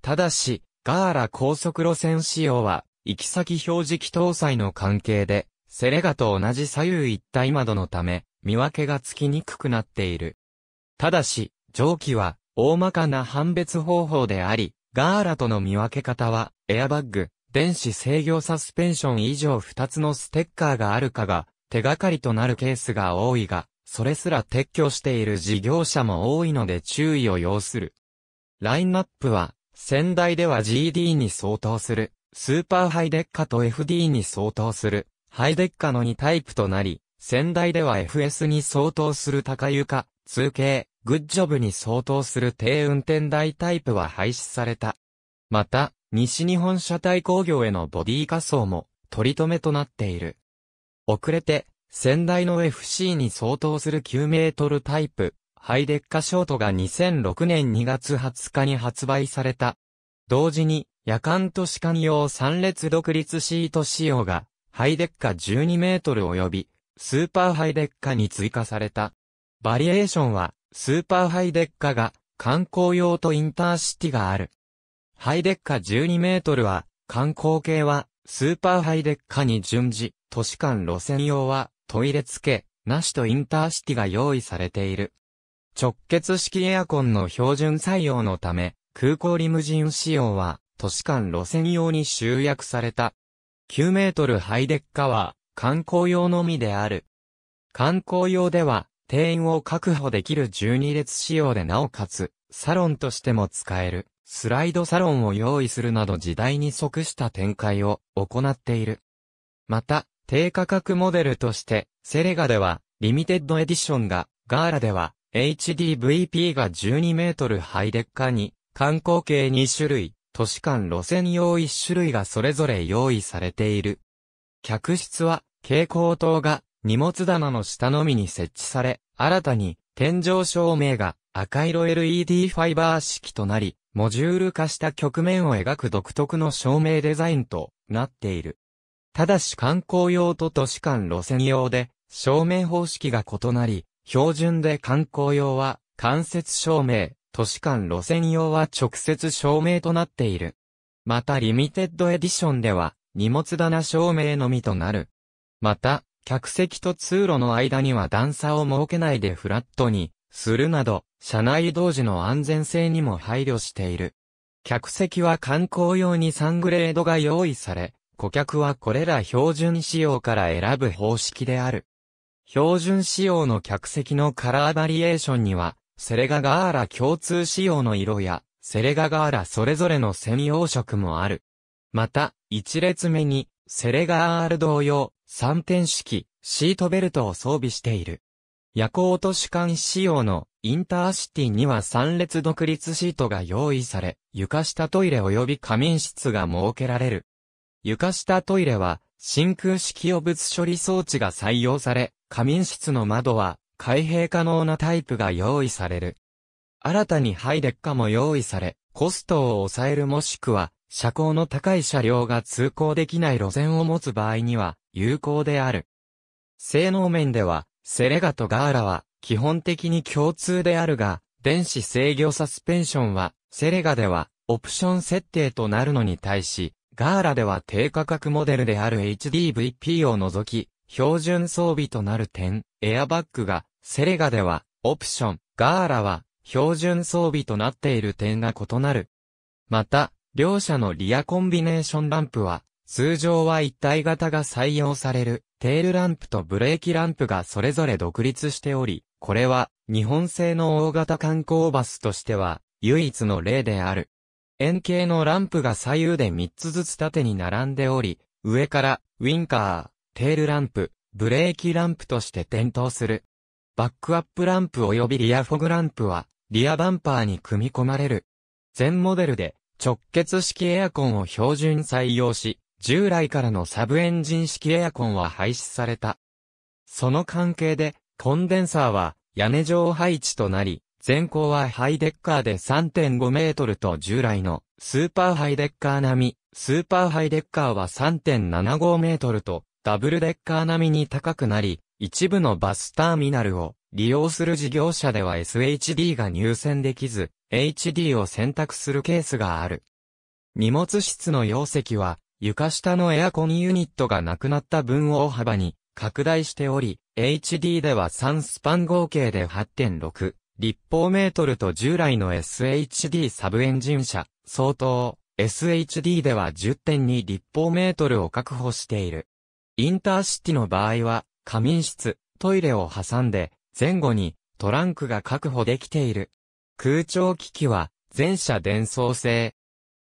ただし、ガーラ高速路線仕様は、行き先表示器搭載の関係で、セレガと同じ左右一体窓のため、見分けがつきにくくなっている。ただし、蒸気は、大まかな判別方法であり、ガーラとの見分け方は、エアバッグ、電子制御サスペンション以上2つのステッカーがあるかが、手がかりとなるケースが多いが、それすら撤去している事業者も多いので注意を要する。ラインナップは、先代では GD に相当する、スーパーハイデッカと FD に相当する、ハイデッカの2タイプとなり、先代では FS に相当する高床、通形、グッジョブに相当する低運転台タイプは廃止された。また、西日本車体工業へのボディ仮装も取り留めとなっている。遅れて、先代の FC に相当する9メートルタイプ、ハイデッカショートが2006年2月20日に発売された。同時に、夜間都市間用3列独立シート仕様がハイデッカ12メートル及び、スーパーハイデッカに追加された。バリエーションは、スーパーハイデッカが、観光用とインターシティがある。ハイデッカ12メートルは、観光系は、スーパーハイデッカに準じ、都市間路線用は、トイレ付け、なしとインターシティが用意されている。直結式エアコンの標準採用のため、空港リムジン仕様は、都市間路線用に集約された。9メートルハイデッカは観光用のみである。観光用では定員を確保できる12列仕様でなおかつサロンとしても使えるスライドサロンを用意するなど時代に即した展開を行っている。また、低価格モデルとしてセレガではリミテッドエディションがガーラでは HDVP が12メートルハイデッカに、観光系2種類、都市間路線用一種類がそれぞれ用意されている。客室は、蛍光灯が荷物棚の下のみに設置され、新たに天井照明が赤色 LED ファイバー式となり、モジュール化した局面を描く独特の照明デザインとなっている。ただし観光用と都市間路線用で、照明方式が異なり、標準で観光用は間接照明、都市間路線用は直接照明となっている。またリミテッドエディションでは、荷物棚照明のみとなる。また、客席と通路の間には段差を設けないでフラットに、するなど、車内同時の安全性にも配慮している。客席は観光用に3グレードが用意され、顧客はこれら標準仕様から選ぶ方式である。標準仕様の客席のカラーバリエーションには、セレガガーラ共通仕様の色や、セレガガーラそれぞれの専用色もある。また、一列目に、セレガール同様、3点式、シートベルトを装備している。夜行都市間仕様のインターシティには3列独立シートが用意され、床下トイレ及び仮眠室が設けられる。床下トイレは真空式汚物処理装置が採用され、仮眠室の窓は開閉可能なタイプが用意される。新たにハイデッカも用意され、コストを抑えるもしくは、車高の高い車両が通行できない路線を持つ場合には、有効である。性能面では、セレガとガーラは、基本的に共通であるが、電子制御サスペンションは、セレガでは、オプション設定となるのに対し、ガーラでは低価格モデルである HDVP を除き、標準装備となる点、エアバッグが、セレガでは、オプション、ガーラは、標準装備となっている点が異なる。また、両者のリアコンビネーションランプは、通常は一体型が採用される、テールランプとブレーキランプがそれぞれ独立しており、これは、日本製の大型観光バスとしては、唯一の例である。円形のランプが左右で3つずつ縦に並んでおり、上から、ウィンカー、テールランプ、ブレーキランプとして点灯する。バックアップランプ及びリアフォグランプは、リアバンパーに組み込まれる。全モデルで、直結式エアコンを標準採用し、従来からのサブエンジン式エアコンは廃止された。その関係で、コンデンサーは屋根上配置となり、前高はハイデッカーで3.5メートルと従来のスーパーハイデッカー並み、スーパーハイデッカーは3.75メートルとダブルデッカー並みに高くなり、一部のバスターミナルを利用する事業者では SHD が入選できず、HD を選択するケースがある。荷物室の容積は、床下のエアコンユニットがなくなった分を大幅に拡大しており、HD では3スパン合計で8.6立方メートルと従来の SHD サブエンジン車相当 SHD では10.2立方メートルを確保している。インターシティの場合は、仮眠室、トイレを挟んで、前後にトランクが確保できている。空調機器は、全車伝送制。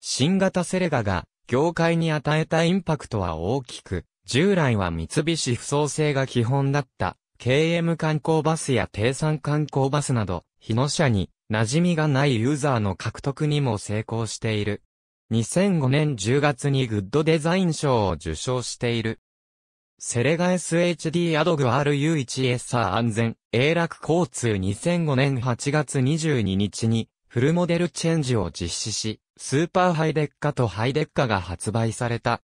新型セレガが、業界に与えたインパクトは大きく、従来は三菱不創製が基本だった、KM 観光バスや低山観光バスなど、日野車に馴染みがないユーザーの獲得にも成功している。2005年10月にグッドデザイン賞を受賞している。セレガ SHD アドグ RU1SR 安全、英楽交通2005年8月22日に、フルモデルチェンジを実施し、スーパーハイデッカとハイデッカが発売された。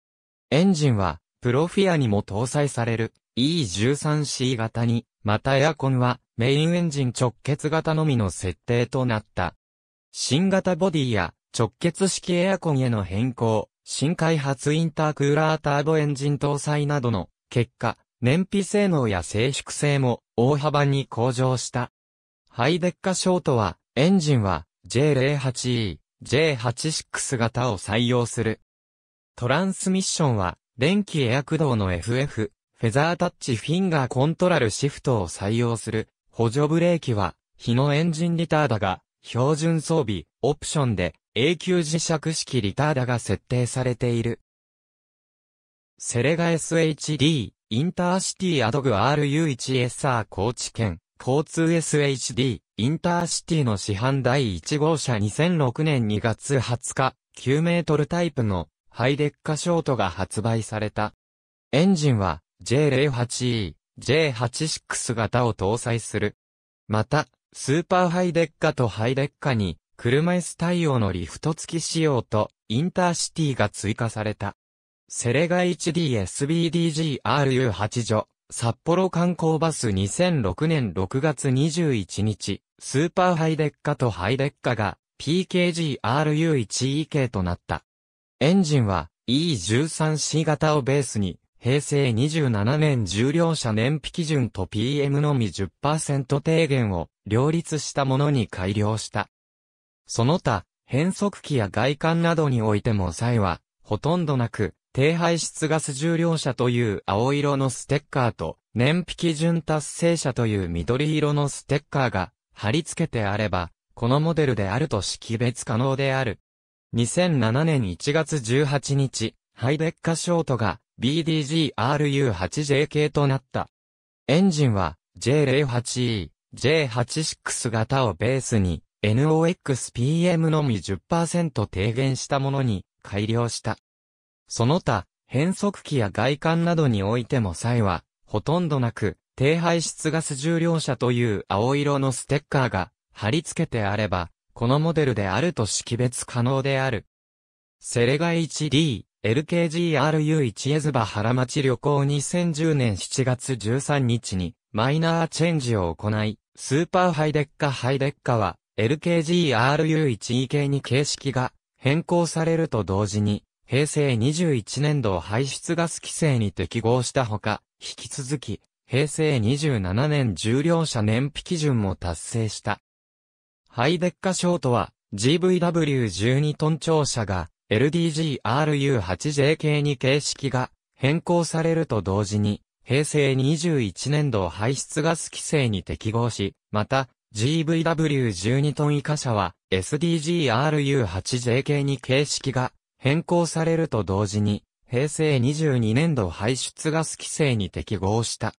エンジンは、プロフィアにも搭載される E13C 型に、またエアコンはメインエンジン直結型のみの設定となった。新型ボディや直結式エアコンへの変更、新開発インタークーラーターボエンジン搭載などの結果、燃費性能や静粛性も大幅に向上した。ハイデッカショートは、エンジンは J08E、J86 型を採用する。トランスミッションは、電気エア駆動の FF、フェザータッチフィンガーコントラルシフトを採用する。補助ブレーキは、日のエンジンリターダが、標準装備、オプションで、永久磁石式リターダが設定されている。セレガ SHD、インターシティアドグ RU1SR 高知県、交通 SHD、インターシティの市販第1号車2006年2月20日、9メートルタイプのハイデッカショートが発売された。エンジンは J08E、J86 型を搭載する。また、スーパーハイデッカとハイデッカに、車椅子対応のリフト付き仕様と、インターシティが追加された。セレガ 1DSBDGRU8 助、札幌観光バス2006年6月21日、スーパーハイデッカとハイデッカが PKGRU1E 系となった。エンジンは E13C 型をベースに、平成27年重量車燃費基準と PM のみ10%低減を両立したものに改良した。その他、変速機や外観などにおいても際は、ほとんどなく、低排出ガス重量車という青色のステッカーと、燃費基準達成車という緑色のステッカーが貼り付けてあれば、このモデルであると識別可能である。2007年1月18日、ハイデッカショートが BDG-RU8JK となった。エンジンは J08E、J86 型をベースに NOXPM のみ10%低減したものに改良した。その他、変速機や外観などにおいても際は、ほとんどなく、低排出ガス重量車という青色のステッカーが貼り付けてあれば、このモデルであると識別可能である。セレガ 1D、LKGRU1 エズバ原町旅行2010年7月13日にマイナーチェンジを行い、スーパーハイデッカハイデッカは LKGRU1E 系に形式が変更されると同時に平成21年度排出ガス規制に適合したほか、引き続き、平成27年重量車燃費基準も達成した。ハイデッカショートは、GVW12 トン庁車が、LDGRU8JK に形式が変更されると同時に、平成21年度排出ガス規制に適合し、また、GVW12 トン以下車は SDGRU8JK に形式が変更されると同時に、平成22年度排出ガス規制に適合した。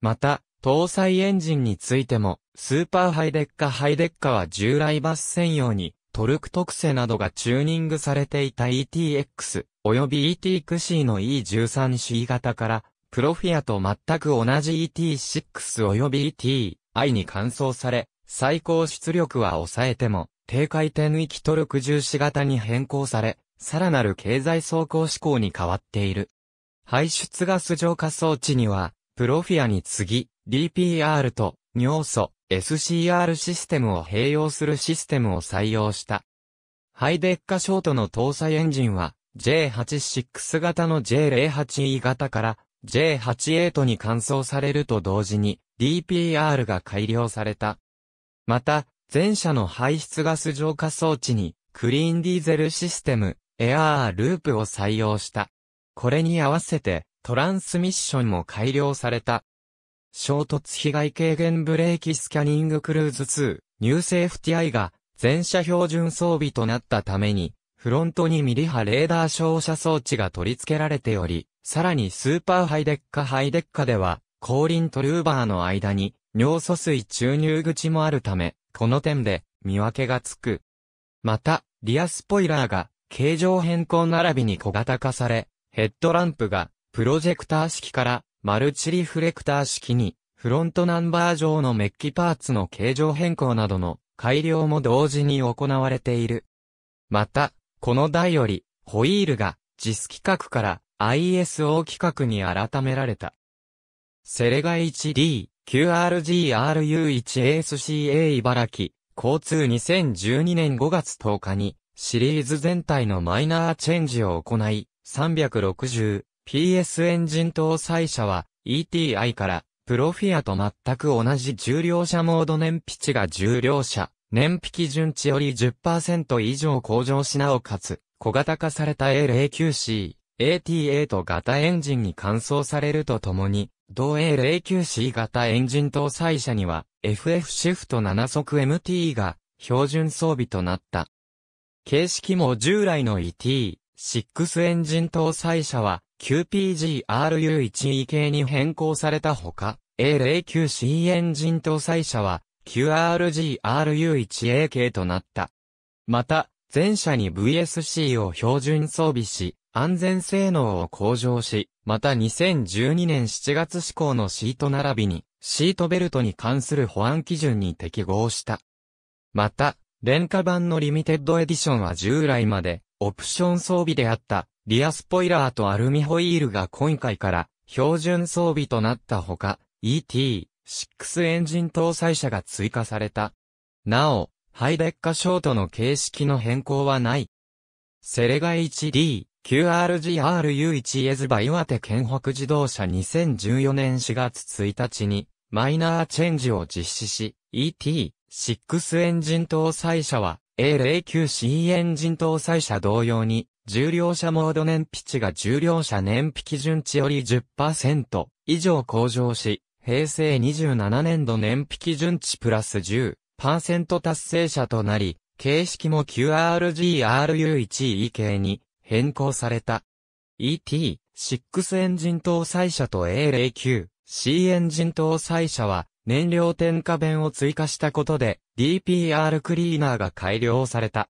また、搭載エンジンについても、スーパーハイデッカハイデッカは従来バス専用に、トルク特性などがチューニングされていた ETX、および ET クシーの E13C 型から、プロフィアと全く同じ ET6 よび ETI に換装され、最高出力は抑えても、低回転域トルク重視型に変更され、さらなる経済走行志向に変わっている。排出ガス浄化装置には、プロフィアに次、DPR と尿素、SCR システムを併用するシステムを採用した。ハイデッカショートの搭載エンジンは、J86 型の J08E 型から J88 に換装されると同時に DPR が改良された。また、前者の排出ガス浄化装置にクリーンディーゼルシステムエアーループを採用した。これに合わせて、トランスミッションも改良された。衝突被害軽減ブレーキスキャニングクルーズ2、ニューセーフティアイが、全車標準装備となったために、フロントにミリ波レーダー照射装置が取り付けられており、さらにスーパーハイデッカハイデッカでは、後輪とルーバーの間に、尿素水注入口もあるため、この点で、見分けがつく。また、リアスポイラーが、形状変更並びに小型化され、ヘッドランプがプロジェクター式からマルチリフレクター式に、フロントナンバー上のメッキパーツの形状変更などの改良も同時に行われている。また、この台より、ホイールが JIS 規格から ISO 規格に改められた。セレガ 1D、QRGRU1ASCA 茨城、交通2012年5月10日に、シリーズ全体のマイナーチェンジを行い、360PS エンジン搭載車は ETI からプロフィアと全く同じ重量車モード燃費値が重量車、燃費基準値より10%以上向上しなおかつ、小型化された A09C、AT8 型エンジンに換装されるとともに、同 A09C 型エンジン搭載車には FF シフト7速 MT が標準装備となった。形式も従来の ET、6エンジン搭載車は QPGRU1E 系に変更されたほか、A09C エンジン搭載車は QRGRU1A 系となった。また、前車に VSC を標準装備し、安全性能を向上し、また2012年7月施行のシート並びに、シートベルトに関する保安基準に適合した。また、廉価版のリミテッドエディションは従来まで、オプション装備であった、リアスポイラーとアルミホイールが今回から標準装備となったほか、ET6 エンジン搭載車が追加された。なお、ハイデッカショートの形式の変更はない。セレガ 1D、QRGRU1 エズバワテ県北自動車2014年4月1日にマイナーチェンジを実施し、ET、6エンジン搭載車は A09C エンジン搭載車同様に、重量車モード燃費値が重量車燃費基準値より10%以上向上し、平成27年度燃費基準値プラス10%達成者となり、形式も QRGRU1E 系に変更された。ET6 エンジン搭載車と A09C エンジン搭載車は燃料添加弁を追加したことで DPR クリーナーが改良された。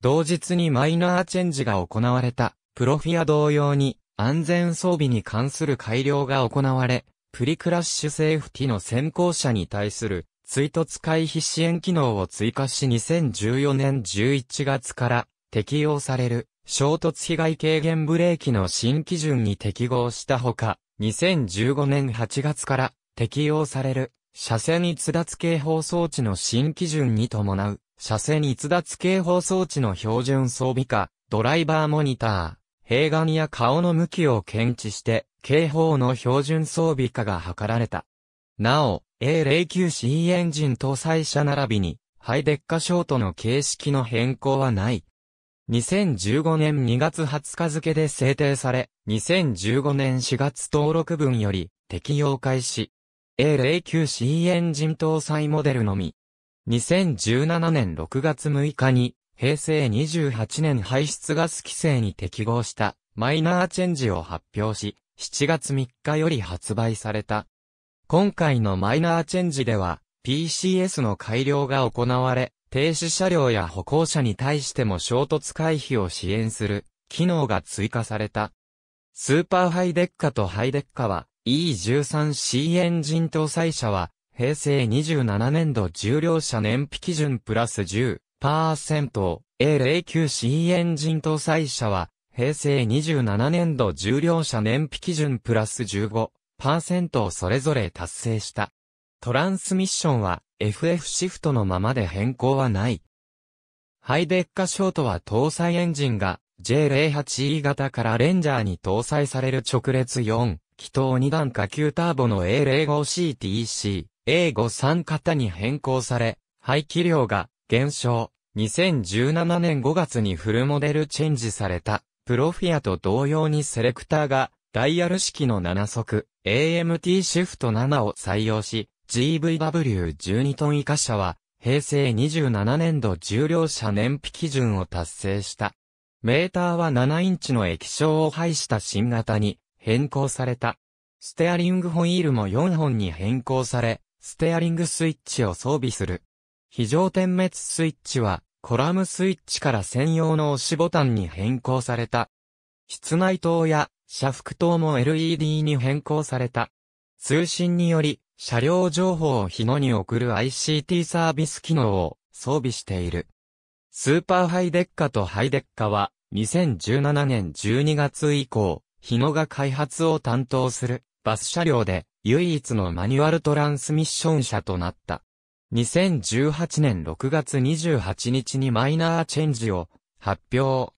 同日にマイナーチェンジが行われた、プロフィア同様に安全装備に関する改良が行われ、プリクラッシュセーフティの先行者に対する追突回避支援機能を追加し2014年11月から適用される衝突被害軽減ブレーキの新基準に適合したほか、2015年8月から適用される、車線逸脱警報装置の新基準に伴う、車線逸脱警報装置の標準装備化、ドライバーモニター、平眼や顔の向きを検知して、警報の標準装備化が図られた。なお、A09C エンジン搭載車並びに、ハイデッカショートの形式の変更はない。2015年2月20日付で制定され、2015年4月登録分より適用開始。A09C エンジン搭載モデルのみ。2017年6月6日に、平成28年排出ガス規制に適合したマイナーチェンジを発表し、7月3日より発売された。今回のマイナーチェンジでは、PCS の改良が行われ、停止車両や歩行者に対しても衝突回避を支援する機能が追加された。スーパーハイデッカとハイデッカは E13C エンジン搭載車は、平成27年度重量車燃費基準プラス10%、A09C エンジン搭載車は、平成27年度重量車燃費基準プラス15%をそれぞれ達成した。トランスミッションは FF シフトのままで変更はない。ハイデッカショートは搭載エンジンが J08E 型からレンジャーに搭載される直列4、気筒2段下級ターボの A05CTC、A53 型に変更され、排気量が減少。2017年5月にフルモデルチェンジされた、プロフィアと同様にセレクターが、ダイヤル式の7速、AMT シフト7を採用し、GVW12 トン以下車は、平成27年度重量車燃費基準を達成した。メーターは7インチの液晶を配した新型に、変更された。ステアリングホイールも4本に変更され、ステアリングスイッチを装備する。非常点滅スイッチは、コラムスイッチから専用の押しボタンに変更された。室内灯や、車幅灯も LED に変更された。通信により、車両情報を日野に送る ICT サービス機能を装備している。スーパーハイデッカとハイデッカは、2017年12月以降、日野が開発を担当するバス車両で唯一のマニュアルトランスミッション車となった。2018年6月28日にマイナーチェンジを発表。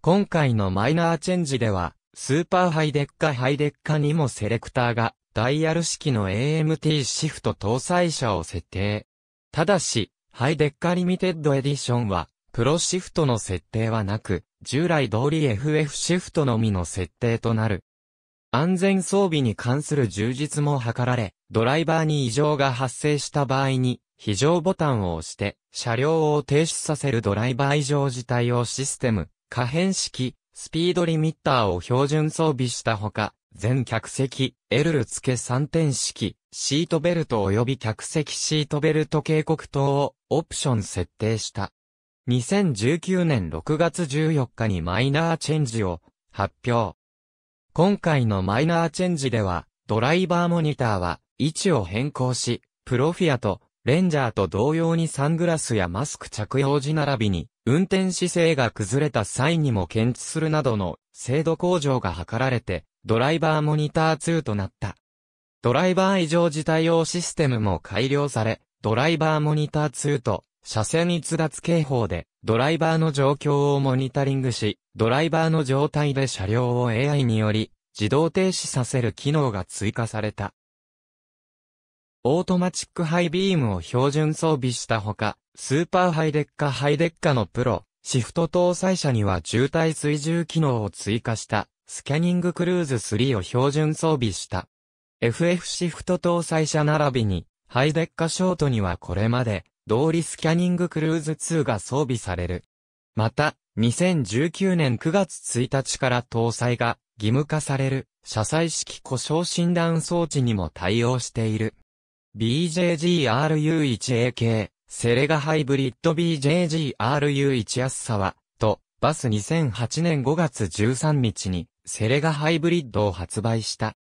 今回のマイナーチェンジでは、スーパーハイデッカハイデッカにもセレクターがダイヤル式の AMT シフト搭載車を設定。ただし、ハイデッカリミテッドエディションはプロシフトの設定はなく、従来通り FF シフトのみの設定となる。安全装備に関する充実も図られ、ドライバーに異常が発生した場合に、非常ボタンを押して、車両を停止させるドライバー異常事態用システム、可変式、スピードリミッターを標準装備したほか、全客席、エルル付け3点式、シートベルト及び客席シートベルト警告等をオプション設定した。2019年6月14日にマイナーチェンジを発表。今回のマイナーチェンジでは、ドライバーモニターは位置を変更し、プロフィアとレンジャーと同様にサングラスやマスク着用時並びに、運転姿勢が崩れた際にも検知するなどの精度向上が図られて、ドライバーモニター2となった。ドライバー異常時対応システムも改良され、ドライバーモニター2と車線逸脱警報で、ドライバーの状況をモニタリングし、ドライバーの状態で車両を AI により、自動停止させる機能が追加された。オートマチックハイビームを標準装備したほか、スーパーハイデッカハイデッカのプロ、シフト搭載車には渋滞追従機能を追加した、スキャニングクルーズ3を標準装備した。FF シフト搭載車並びに、ハイデッカショートにはこれまで、動理スキャニングクルーズ2が装備される。また、2019年9月1日から搭載が義務化される車載式故障診断装置にも対応している。BJGRU1AK、セレガハイブリッド BJGRU1 安さは、と、バス2008年5月13日にセレガハイブリッドを発売した。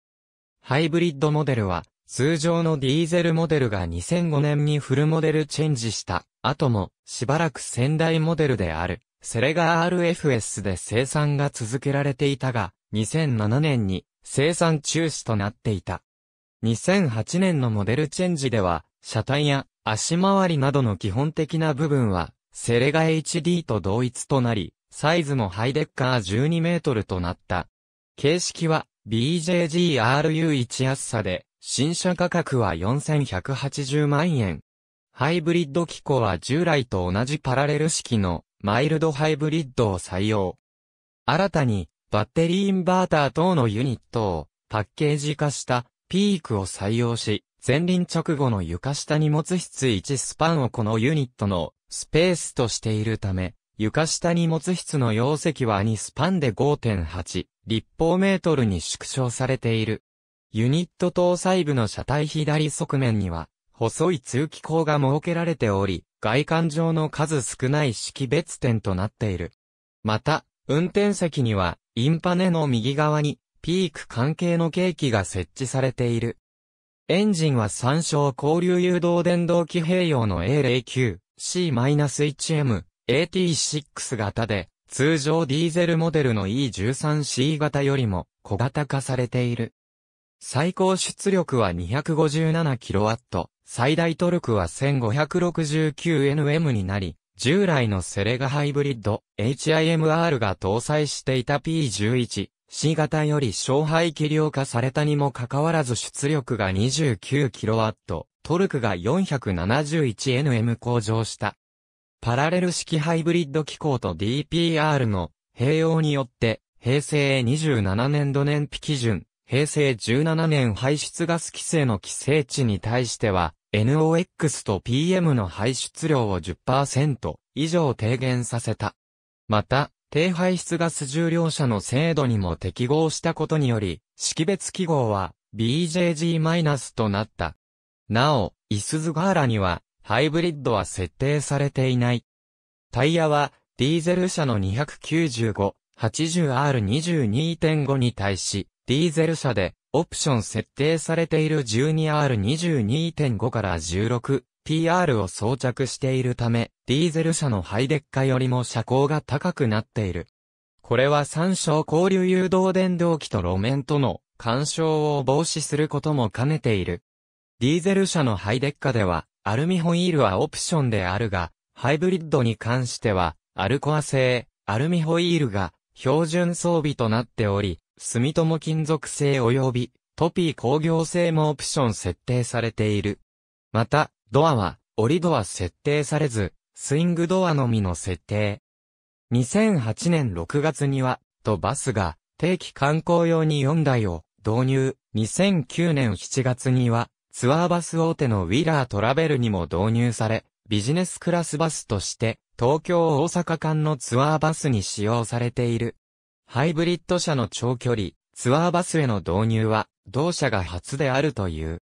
ハイブリッドモデルは、通常のディーゼルモデルが2005年にフルモデルチェンジした後もしばらく先代モデルであるセレガ RFS で生産が続けられていたが2007年に生産中止となっていた。2008年のモデルチェンジでは車体や足回りなどの基本的な部分はセレガ HD と同一となりサイズもハイデッカー12メートルとなった。形式は BJGRU1 安さで新車価格は4180万円。ハイブリッド機構は従来と同じパラレル式のマイルドハイブリッドを採用。新たにバッテリーインバーター等のユニットをパッケージ化したピークを採用し、前輪直後の床下荷物室1スパンをこのユニットのスペースとしているため、床下荷物室の容積は2スパンで5.8立方メートルに縮小されている。ユニット搭載部の車体左側面には、細い通気口が設けられており、外観上の数少ない識別点となっている。また、運転席には、インパネの右側に、ピーク関係のケーキが設置されている。エンジンは参照交流誘導電動機併用の A09、C-1M、AT6 型で、通常ディーゼルモデルの E13C 型よりも小型化されている。最高出力は 257kW、最大トルクは 1569Nm になり、従来のセレガハイブリッド HIMR が搭載していた P11、C 型より小排気量化されたにもかかわらず出力が 29kW、トルクが 471Nm 向上した。パラレル式ハイブリッド機構と DPR の併用によって、平成27年度年比基準、平成17年排出ガス規制の規制値に対しては、NOx と PM の排出量を10%以上低減させた。また、低排出ガス重量車の精度にも適合したことにより、識別記号は BJG- となった。なお、イスズガーラには、ハイブリッドは設定されていない。タイヤは、ディーゼル車の 295-80R22.5 に対し、ディーゼル車で、オプション設定されている 12R22.5 から 16PR を装着しているため、ディーゼル車のハイデッカよりも車高が高くなっている。これは三照交流誘導電動機と路面との干渉を防止することも兼ねている。ディーゼル車のハイデッカでは、アルミホイールはオプションであるが、ハイブリッドに関しては、アルコア製、アルミホイールが標準装備となっており、住友金属製及びトピー工業製もオプション設定されている。また、ドアは、折りドア設定されず、スイングドアのみの設定。2008年6月には、とバスが、定期観光用に4台を導入。2009年7月には、ツアーバス大手のウィラートラベルにも導入され、ビジネスクラスバスとして、東京大阪間のツアーバスに使用されている。ハイブリッド車の長距離、ツアーバスへの導入は、同社が初であるという。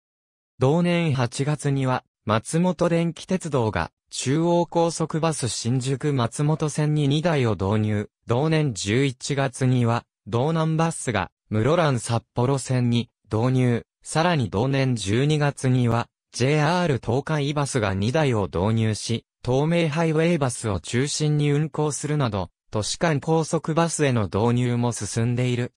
同年8月には、松本電気鉄道が、中央高速バス新宿松本線に2台を導入。同年11月には、道南バスが、室蘭札幌線に導入。さらに同年12月には、JR 東海バスが2台を導入し、東名ハイウェイバスを中心に運行するなど、都市間高速バスへの導入も進んでいる。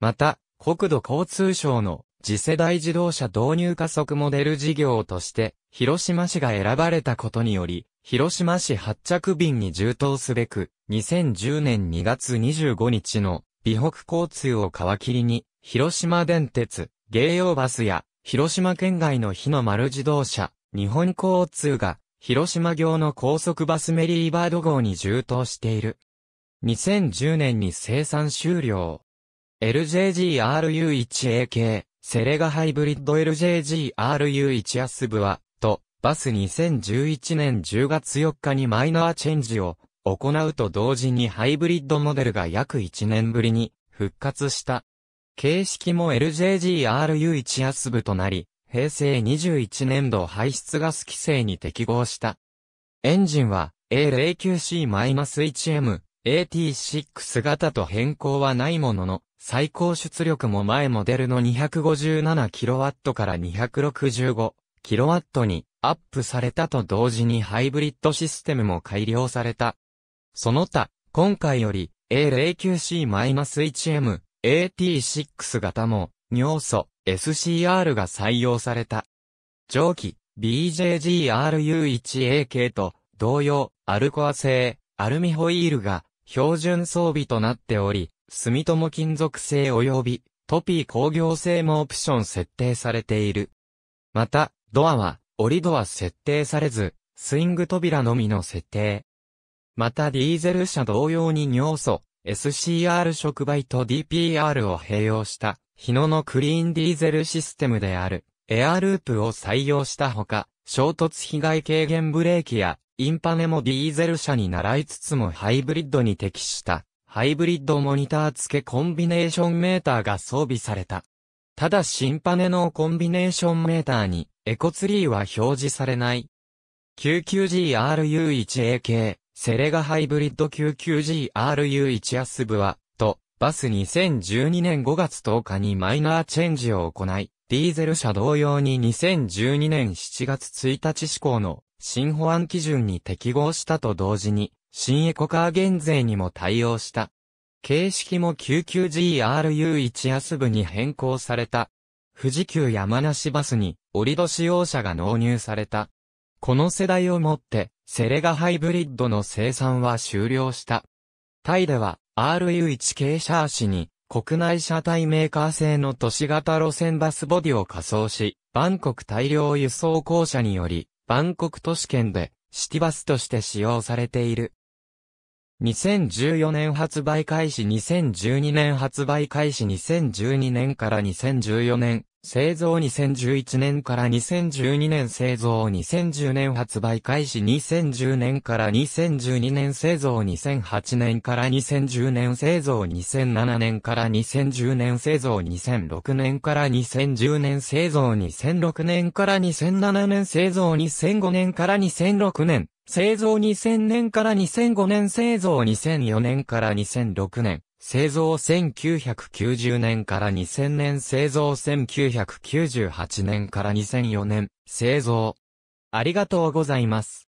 また、国土交通省の次世代自動車導入加速モデル事業として、広島市が選ばれたことにより、広島市発着便に充当すべく、2010年2月25日の、美北交通を皮切りに、広島電鉄、芸用バスや、広島県外の日の丸自動車、日本交通が、広島行の高速バスメリーバード号に充当している。2010年に生産終了。LJGRU1AK、セレガハイブリッド LJGRU1 アスブは、と、バス2011年10月4日にマイナーチェンジを行うと同時にハイブリッドモデルが約1年ぶりに復活した。形式も LJGRU1 アスブとなり、平成21年度排出ガス規制に適合した。エンジンは A09C-1M AT6 型と変更はないものの、最高出力も前モデルの 257kW から 265kW にアップされたと同時にハイブリッドシステムも改良された。その他、今回より A09C-1M、AT6 型も、尿素、SCR が採用された。上記、BJGRU1A 系と、同様、アルコア製、アルミホイールが、標準装備となっており、住友金属製及びトピー工業製もオプション設定されている。また、ドアは、折りドア設定されず、スイング扉のみの設定。またディーゼル車同様に尿素、SCR 触媒と DPR を併用した、日野のクリーンディーゼルシステムである、エアループを採用したほか、衝突被害軽減ブレーキやインパネもディーゼル車に習いつつもハイブリッドに適した、ハイブリッドモニター付けコンビネーションメーターが装備された。ただしインパネのコンビネーションメーターに、エコツリーは表示されない。99GRU1AK、セレガハイブリッド 99GRU1 アスブは、と、バス2012年5月10日にマイナーチェンジを行い、ディーゼル車同様に2012年7月1日施行の新保安基準に適合したと同時に、新エコカー減税にも対応した。形式も 99GRU1 アス部に変更された。富士急山梨バスに折戸使用車が納入された。この世代をもって、セレガハイブリッドの生産は終了した。タイでは、RU1 系シャーシに、国内車体メーカー製の都市型路線バスボディを仮装し、バンコク大量輸送公社により、バンコク都市圏でシティバスとして使用されている。2014年発売開始2012年発売開始2012年から2014年製造2011年から2012年製造2010年発売開始2010年から2012年製造2008年から2010年製造2007年から2010年製造2006年から2010年製造2006年から2007年製造2005年から2006年製造2000年から2005年製造2004年から2006年製造1990年から2000年製造1998年から2004年製造。ありがとうございます。